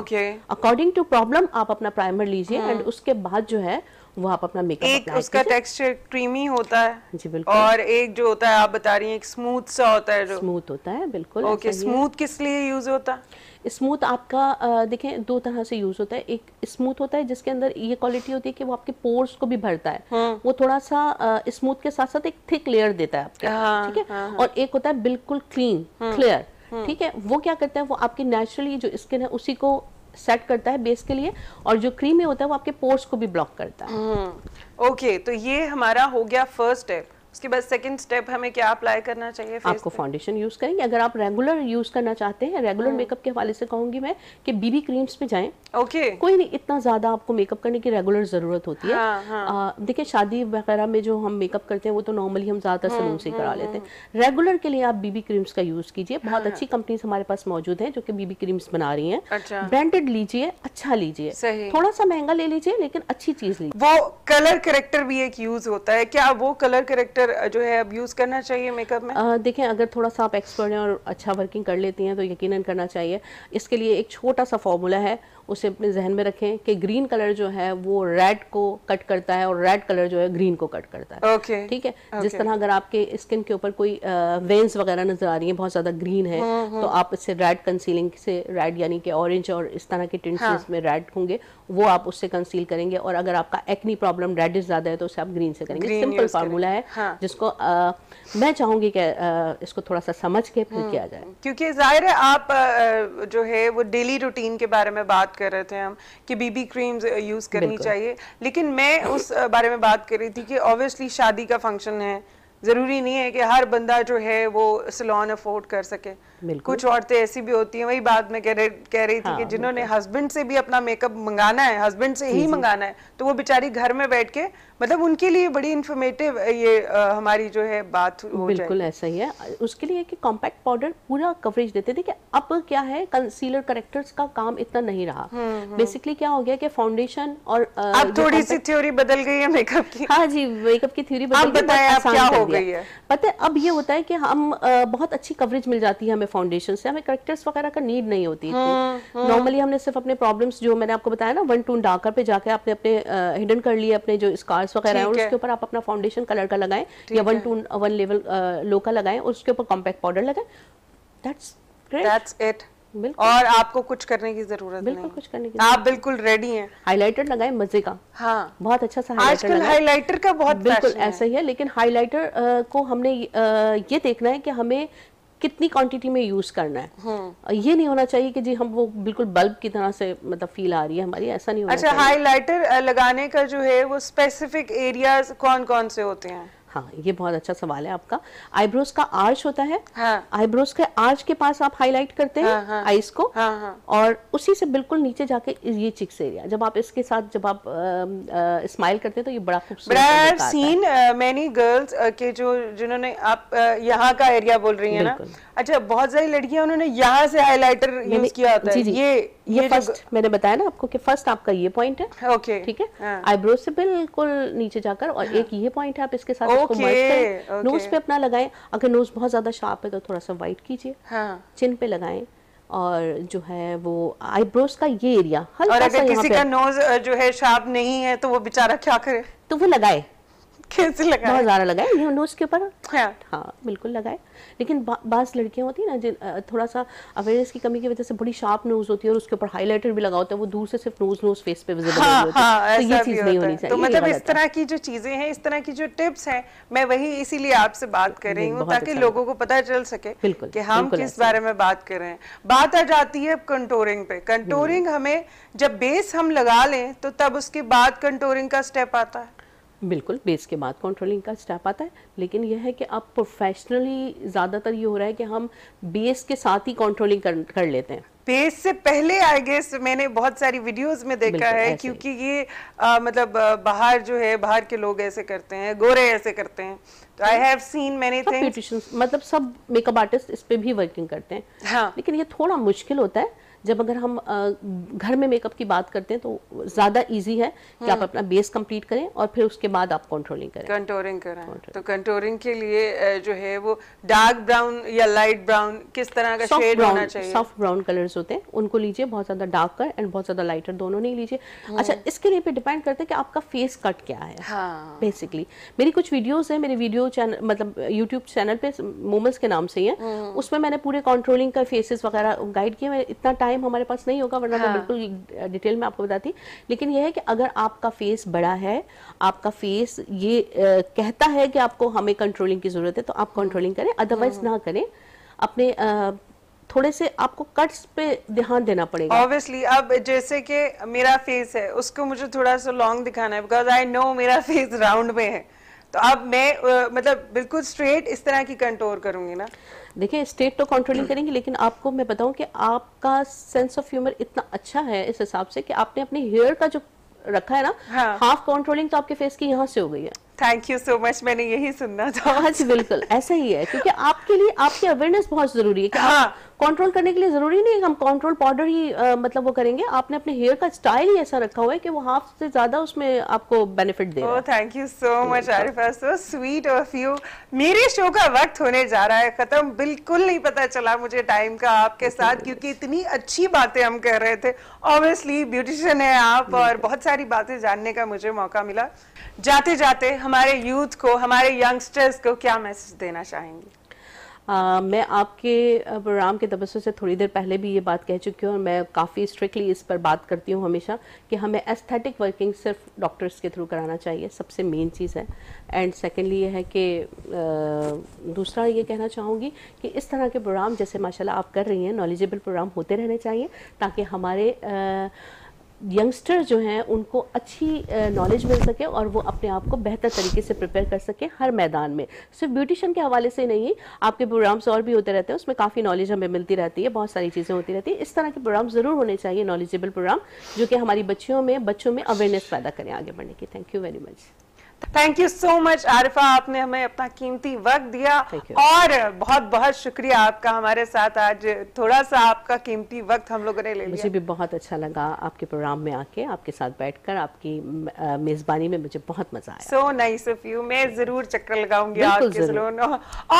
अकॉर्डिंग टू प्रॉब्लम आप अपना प्राइमर लीजिए एंड उसके बाद जो है वो आप अपना मेकअप एक उसका टेक्सचर क्रीमी होता है जी बिल्कुल और एक जो होता है आप बता रही हैं एक स्मूथ सा होता है जो स्मूथ होता है बिल्कुल ओके स्मूथ किस लिए यूज होता है स्मूथ आपका देखें दो तरह से यूज़ होता है एक स्मूथ होता है जिसके अंदर ये क्वालिटी होती है कि वो आपके पोर्स को भी भरता है हाँ। वो थोड़ा सा स्मूथ के साथ साथ एक थिक लेयर देता है आपके हाँ, ठीक है हाँ, हाँ, और एक होता है बिल्कुल क्लीन हम्म, क्लियर हम्म। ठीक है वो क्या करता है वो आपकी नेचुरली जो स्किन है उसी को सेट करता है बेस के लिए और जो क्रीम में होता है वो आपके पोर्स को भी ब्लॉक करता है ओके हम्म, okay, तो ये हमारा हो गया फर्स्ट स्टेप उसके बाद सेकंड स्टेप हमें क्या अप्लाई करना चाहिए आपको फाउंडेशन यूज़ करेंगे अगर आप रेगुलर यूज़ करना चाहते हैं रेगुलर मेकअप हाँ। के हवाले से कहूंगी मैं कि बीबी क्रीम्स पे जाएं ओके okay. कोई नहीं इतना ज़्यादा आपको मेकअप करने की रेगुलर ज़रूरत होती है हाँ, हाँ। देखिए शादी वगैरह में जो हम मेकअप करते हैं वो तो नॉर्मली हम ज़्यादातर हम्म, सलून से हम्म, करा लेते हम्म, हैं रेगुलर के लिए आप बीबी क्रीम्स का यूज़ कीजिए बहुत अच्छी कंपनीज हमारे पास मौजूद है जो की बीबी क्रीम्स बना रही है ब्रांडेड अच्छा। लीजिए अच्छा लीजिए थोड़ा सा महंगा ले लीजिए लेकिन अच्छी चीज़ लीजिए वो कलर करेक्टर भी एक यूज़ होता है क्या वो कलर करेक्टर फैक्टर uh, जो है अब यूज़ करना चाहिए मेकअप में देखें अगर थोड़ा सा आप एक्सपर्ट हैं और अच्छा वर्किंग कर लेती हैं तो यकीन करना चाहिए इसके लिए एक छोटा सा फॉर्मूला है उसे अपने जहन में रखें कि ग्रीन कलर जो है वो रेड को कट करता है और रेड कलर जो है ग्रीन को कट करता है ओके okay. ठीक है okay. जिस तरह अगर आपके स्किन के ऊपर कोई वेन्स वगैरह नजर आ रही है बहुत ज्यादा ग्रीन है हुँ, हुँ. तो आप इससे रेड कंसीलिंग से रेड यानी कि ऑरेंज और इस तरह के टिंट हाँ. में रेड होंगे वो आप उससे कंसील करेंगे और अगर आपका एक्नी प्रॉब्लम इज ज्यादा है तो उसे आप ग्रीन से करेंगे सिंपल फार्मूला है हाँ। जिसको मैं चाहूंगी कि इसको थोड़ा सा समझ के फिर हम्म। किया जाए क्योंकि जाहिर है आप जो है वो डेली रूटीन के बारे में बात कर रहे थे हम कि बीबी क्रीम्स यूज़ करनी चाहिए लेकिन मैं उस uh, बारे में बात कर रही थी कि ऑब्वियसली शादी का फंक्शन है ज़रूरी नहीं है कि हर बंदा जो है वो सलोन अफोर्ड कर सके कुछ औरतें ऐसी भी होती हैं वही बात में कह रही कह रही थी हाँ, कि जिन्होंने हस्बैंड से भी अपना मेकअप मंगाना है हस्बैंड से ही मंगाना है तो वो बेचारी घर में बैठ के मतलब उनके लिए बड़ी इन्फॉर्मेटिव ये आ, हमारी जो है बात हो बिल्कुल ऐसा ही है उसके लिए कि कॉम्पैक्ट पाउडर पूरा कवरेज देते थे कि अब क्या है कंसीलर करेक्टर्स का काम इतना नहीं रहा बेसिकली हम्म, हम्म। क्या हो गया कि फाउंडेशन और अब थोड़ी सी थ्योरी बदल गई है मेकअप की हाँ जी मेकअप की थ्योरी बदल गई है पता है अब ये होता है कि हम बहुत अच्छी कवरेज मिल जाती है हमें फाउंडेशन से हमें करेक्टर्स वगैरह का नीड नहीं होती इतनी नॉर्मली हाँ, हाँ। हमने सिर्फ अपने प्रॉब्लम्स जो मैंने आपको बताया ना वन टू डाकर पे जाके आपने अपने हिडन कर लिए अपने जो स्कार्स वगैरह हैं उसके ऊपर आप अपना फाउंडेशन कलर का लगाएं या one two one level low का लगाएं उसके ऊपर कॉम्पैक्ट पाउडर लगाएं दैट्स दैट्स इट और आपको कुछ करने की जरूरत बिल्कुल नहीं। कुछ करने की आप बिल्कुल रेडी हैं हाइलाइटर लगाएं मजे का हाँ बहुत अच्छा सा आजकल हाइलाइटर का बहुत बिल्कुल ऐसा ही है लेकिन हाइलाइटर को हमने ये देखना है कि हमें कितनी क्वांटिटी में यूज़ करना है हम्म। ये नहीं होना चाहिए कि जी हम वो बिल्कुल बल्ब की तरह से मतलब फील आ रही है हमारी ऐसा नहीं होना अच्छा हाईलाइटर लगाने का जो है वो स्पेसिफिक एरियाज कौन कौन से होते हैं हाँ ये बहुत अच्छा सवाल है आपका आईब्रोज का आर्च होता है हाँ। आईब्रोज के आर्च के पास आप हाईलाइट करते हैं हाँ, हाँ, आईज को हाँ, हाँ। और उसी से बिल्कुल नीचे जाके ये चिक्स एरिया जब आप इसके साथ जब आप स्माइल करते हैं तो ये बड़ा खूबसूरत सीन मैनी गर्ल्स के जो जिन्होंने आप यहाँ का एरिया बोल रही है ना अच्छा बहुत सारी लड़कियां उन्होंने यहाँ से हाईलाइटर यूज किया होता है ये ये फर्स्ट मैंने बताया ना आपको कि फर्स्ट आपका ये पॉइंट है ओके ठीक है हाँ। आईब्रोज से बिल्कुल नीचे जाकर और हाँ। एक ये पॉइंट है आप इसके साथ okay, मर्ज करें okay. नोज पे अपना लगाएं अगर नोज बहुत ज़्यादा शार्प है तो थोड़ा सा वाइट कीजिए हाँ. चिन पे लगाएं और जो है वो आईब्रोज का ये एरिया और अगर किसी का नोज जो है शार्प नहीं है तो वो बेचारा क्या करे तो वो लगाए कैसे लगाए बहुत ज़्यादा लगाए ये नोज के ऊपर हाँ।, हाँ बिल्कुल लगाए लेकिन बास लड़कियाँ होती है ना जिन थोड़ा सा अवेयरनेस की कमी की वजह से बड़ी शार्प नोज होती है और उसके ऊपर हाईलाइटर भी लगा होता है वो दूर से सिर्फ नोज नोज फेस पे विजिबल हाँ, होती हाँ, तो ये चीज़ नहीं होनी चाहिए तो मतलब इस तरह की जो चीज़ें हैं इस तरह की जो टिप्स हैं मैं वही इसीलिए आपसे बात कर रही हूँ ताकि अच्छा लोगों को पता चल सके की हम किस बारे में बात कर रहे हैं बात आ जाती है कंटोरिंग पे कंटोरिंग हम्म। हमें जब बेस हम लगा लें तो तब उसके बाद कंटोरिंग का स्टेप आता है बिल्कुल बेस के बाद कंट्रोलिंग का स्टेप आता है लेकिन यह है कि अब प्रोफेशनली ज़्यादातर ये हो रहा है कि हम बेस के साथ ही कंट्रोलिंग कर, कर लेते हैं बेस से पहले आई गेस मैंने बहुत सारी वीडियोस में देखा है क्योंकि ये आ, मतलब बाहर जो है बाहर के लोग ऐसे करते हैं गोरे ऐसे करते हैं तो आई हैव सीन मैंने थिंग्स मतलब सब मेकअप आर्टिस्ट इस पर भी वर्किंग करते हैं हाँ। लेकिन ये थोड़ा मुश्किल होता है जब अगर हम घर में मेकअप की बात करते हैं तो ज़्यादा इजी है कि आप हम्म। अपना बेस कंप्लीट करें और फिर उसके बाद आप कंट्रोलिंग करें कंट्रोलिंग करें contouring. तो कंट्रोलिंग के लिए जो है वो डार्क ब्राउन या लाइट ब्राउन किस तरह का शेड होना चाहिए सॉफ्ट ब्राउन कलर्स होते हैं उनको लीजिए बहुत ज़्यादा डार्कर एंड बहुत ज़्यादा लाइटर दोनों नहीं लीजिए हम्म। अच्छा इसके लिए भी डिपेंड करते हैं कि आपका फेस कट क्या है बेसिकली हाँ। मेरी कुछ वीडियोज है मेरे वीडियो चैनल मतलब यूट्यूब चैनल पे मोमेंट्स के नाम से ही है हम्म। उसमें मैंने पूरे कंट्रोलिंग का फेसेस वगैरह गाइड किया इतना टाइम टाइम हमारे पास नहीं होगा वरना हाँ। मैं बिल्कुल डिटेल में आपको बताती लेकिन यह है कि अगर आपका फेस बड़ा है आपका फेस ये आ, कहता है कि आपको हमें कंट्रोलिंग की ज़रूरत है तो आप कंट्रोलिंग करें अदरवाइज हाँ। ना करें अपने आ, थोड़े से आपको कट्स पे ध्यान देना पड़ेगा ऑब्वियसली अब जैसे कि मेरा फेस है उसको मुझे थोड़ा सा लॉन्ग दिखाना है बिकॉज आई नो मेरा फेस राउंड में है तो अब मैं आ, मतलब बिल्कुल स्ट्रेट इस तरह की कंट्रोल करूंगी ना देखिए स्टेट तो कंट्रोलिंग हम्म। करेंगे लेकिन आपको मैं बताऊं कि आपका सेंस ऑफ ह्यूमर इतना अच्छा है इस हिसाब से कि आपने अपने हेयर का जो रखा है ना हाफ कंट्रोलिंग तो आपके फेस की यहाँ से हो गई है थैंक यू सो मच मैंने यही सुनना था हाँ बिल्कुल ऐसा ही है क्योंकि आपके लिए आपकी अवेयरनेस बहुत जरूरी है कि हाँ। आप कंट्रोल करने के लिए ज़रूरी नहीं हम कंट्रोल पाउडर ही आ, मतलब वो करेंगे आपने अपने हेयर का स्टाइल ही ऐसा रखा हुआ है कि वो हाफ से ज़्यादा उसमें आपको बेनिफिट दे thank you so much Arifa so sweet of you मेरे शो का वक्त होने जा रहा है ख़त्म बिल्कुल नहीं पता चला मुझे टाइम का आपके साथ क्योंकि इतनी अच्छी बातें हम कर रहे थे ऑब्वियसली ब्यूटिशियन है आप और बहुत सारी बातें जानने का मुझे मौका मिला जाते जाते हमारे यूथ को हमारे यंगस्टर्स को क्या मैसेज देना चाहेंगे आ, मैं आपके प्रोग्राम के तबसों से थोड़ी देर पहले भी ये बात कह चुकी हूँ और मैं काफ़ी स्ट्रिक्टली इस पर बात करती हूँ हमेशा कि हमें एस्थेटिक वर्किंग सिर्फ डॉक्टर्स के थ्रू कराना चाहिए सबसे मेन चीज़ है एंड सेकेंडली ये है कि आ, दूसरा ये कहना चाहूँगी कि इस तरह के प्रोग्राम जैसे माशाल्लाह आप कर रही हैं नॉलेजेबल प्रोग्राम होते रहने चाहिए ताकि हमारे आ, यंगस्टर जो हैं उनको अच्छी नॉलेज मिल सके और वो अपने आप को बेहतर तरीके से प्रिपेयर कर सके हर मैदान में सिर्फ ब्यूटिशन के हवाले से नहीं आपके प्रोग्राम्स और भी होते रहते हैं उसमें काफ़ी नॉलेज हमें मिलती रहती है बहुत सारी चीज़ें होती रहती है इस तरह के प्रोग्राम ज़रूर होने चाहिए नॉलेजेबल प्रोग्राम जो कि हमारी बच्चियों में बच्चों में अवेयरनेस पैदा करें आगे बढ़ने की thank you very much thank you so much Arifa आपने हमें अपना कीमती वक्त दिया और बहुत बहुत शुक्रिया आपका हमारे साथ आज थोड़ा सा आपका कीमती वक्त हम लोगों ने ले लिया मुझे भी बहुत अच्छा लगा आपके प्रोग्राम में आके आपके साथ बैठकर आपकी मेजबानी में मुझे बहुत मजा आया सो नाइस ऑफ यू मैं जरूर चक्कर लगाऊंगी आपके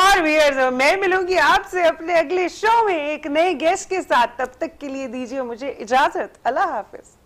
और व्यूअर्स मैं मिलूंगी आपसे अपने अगले शो में एक नए गेस्ट के साथ तब तक के लिए दीजिए मुझे इजाजत अल्लाह हाफिज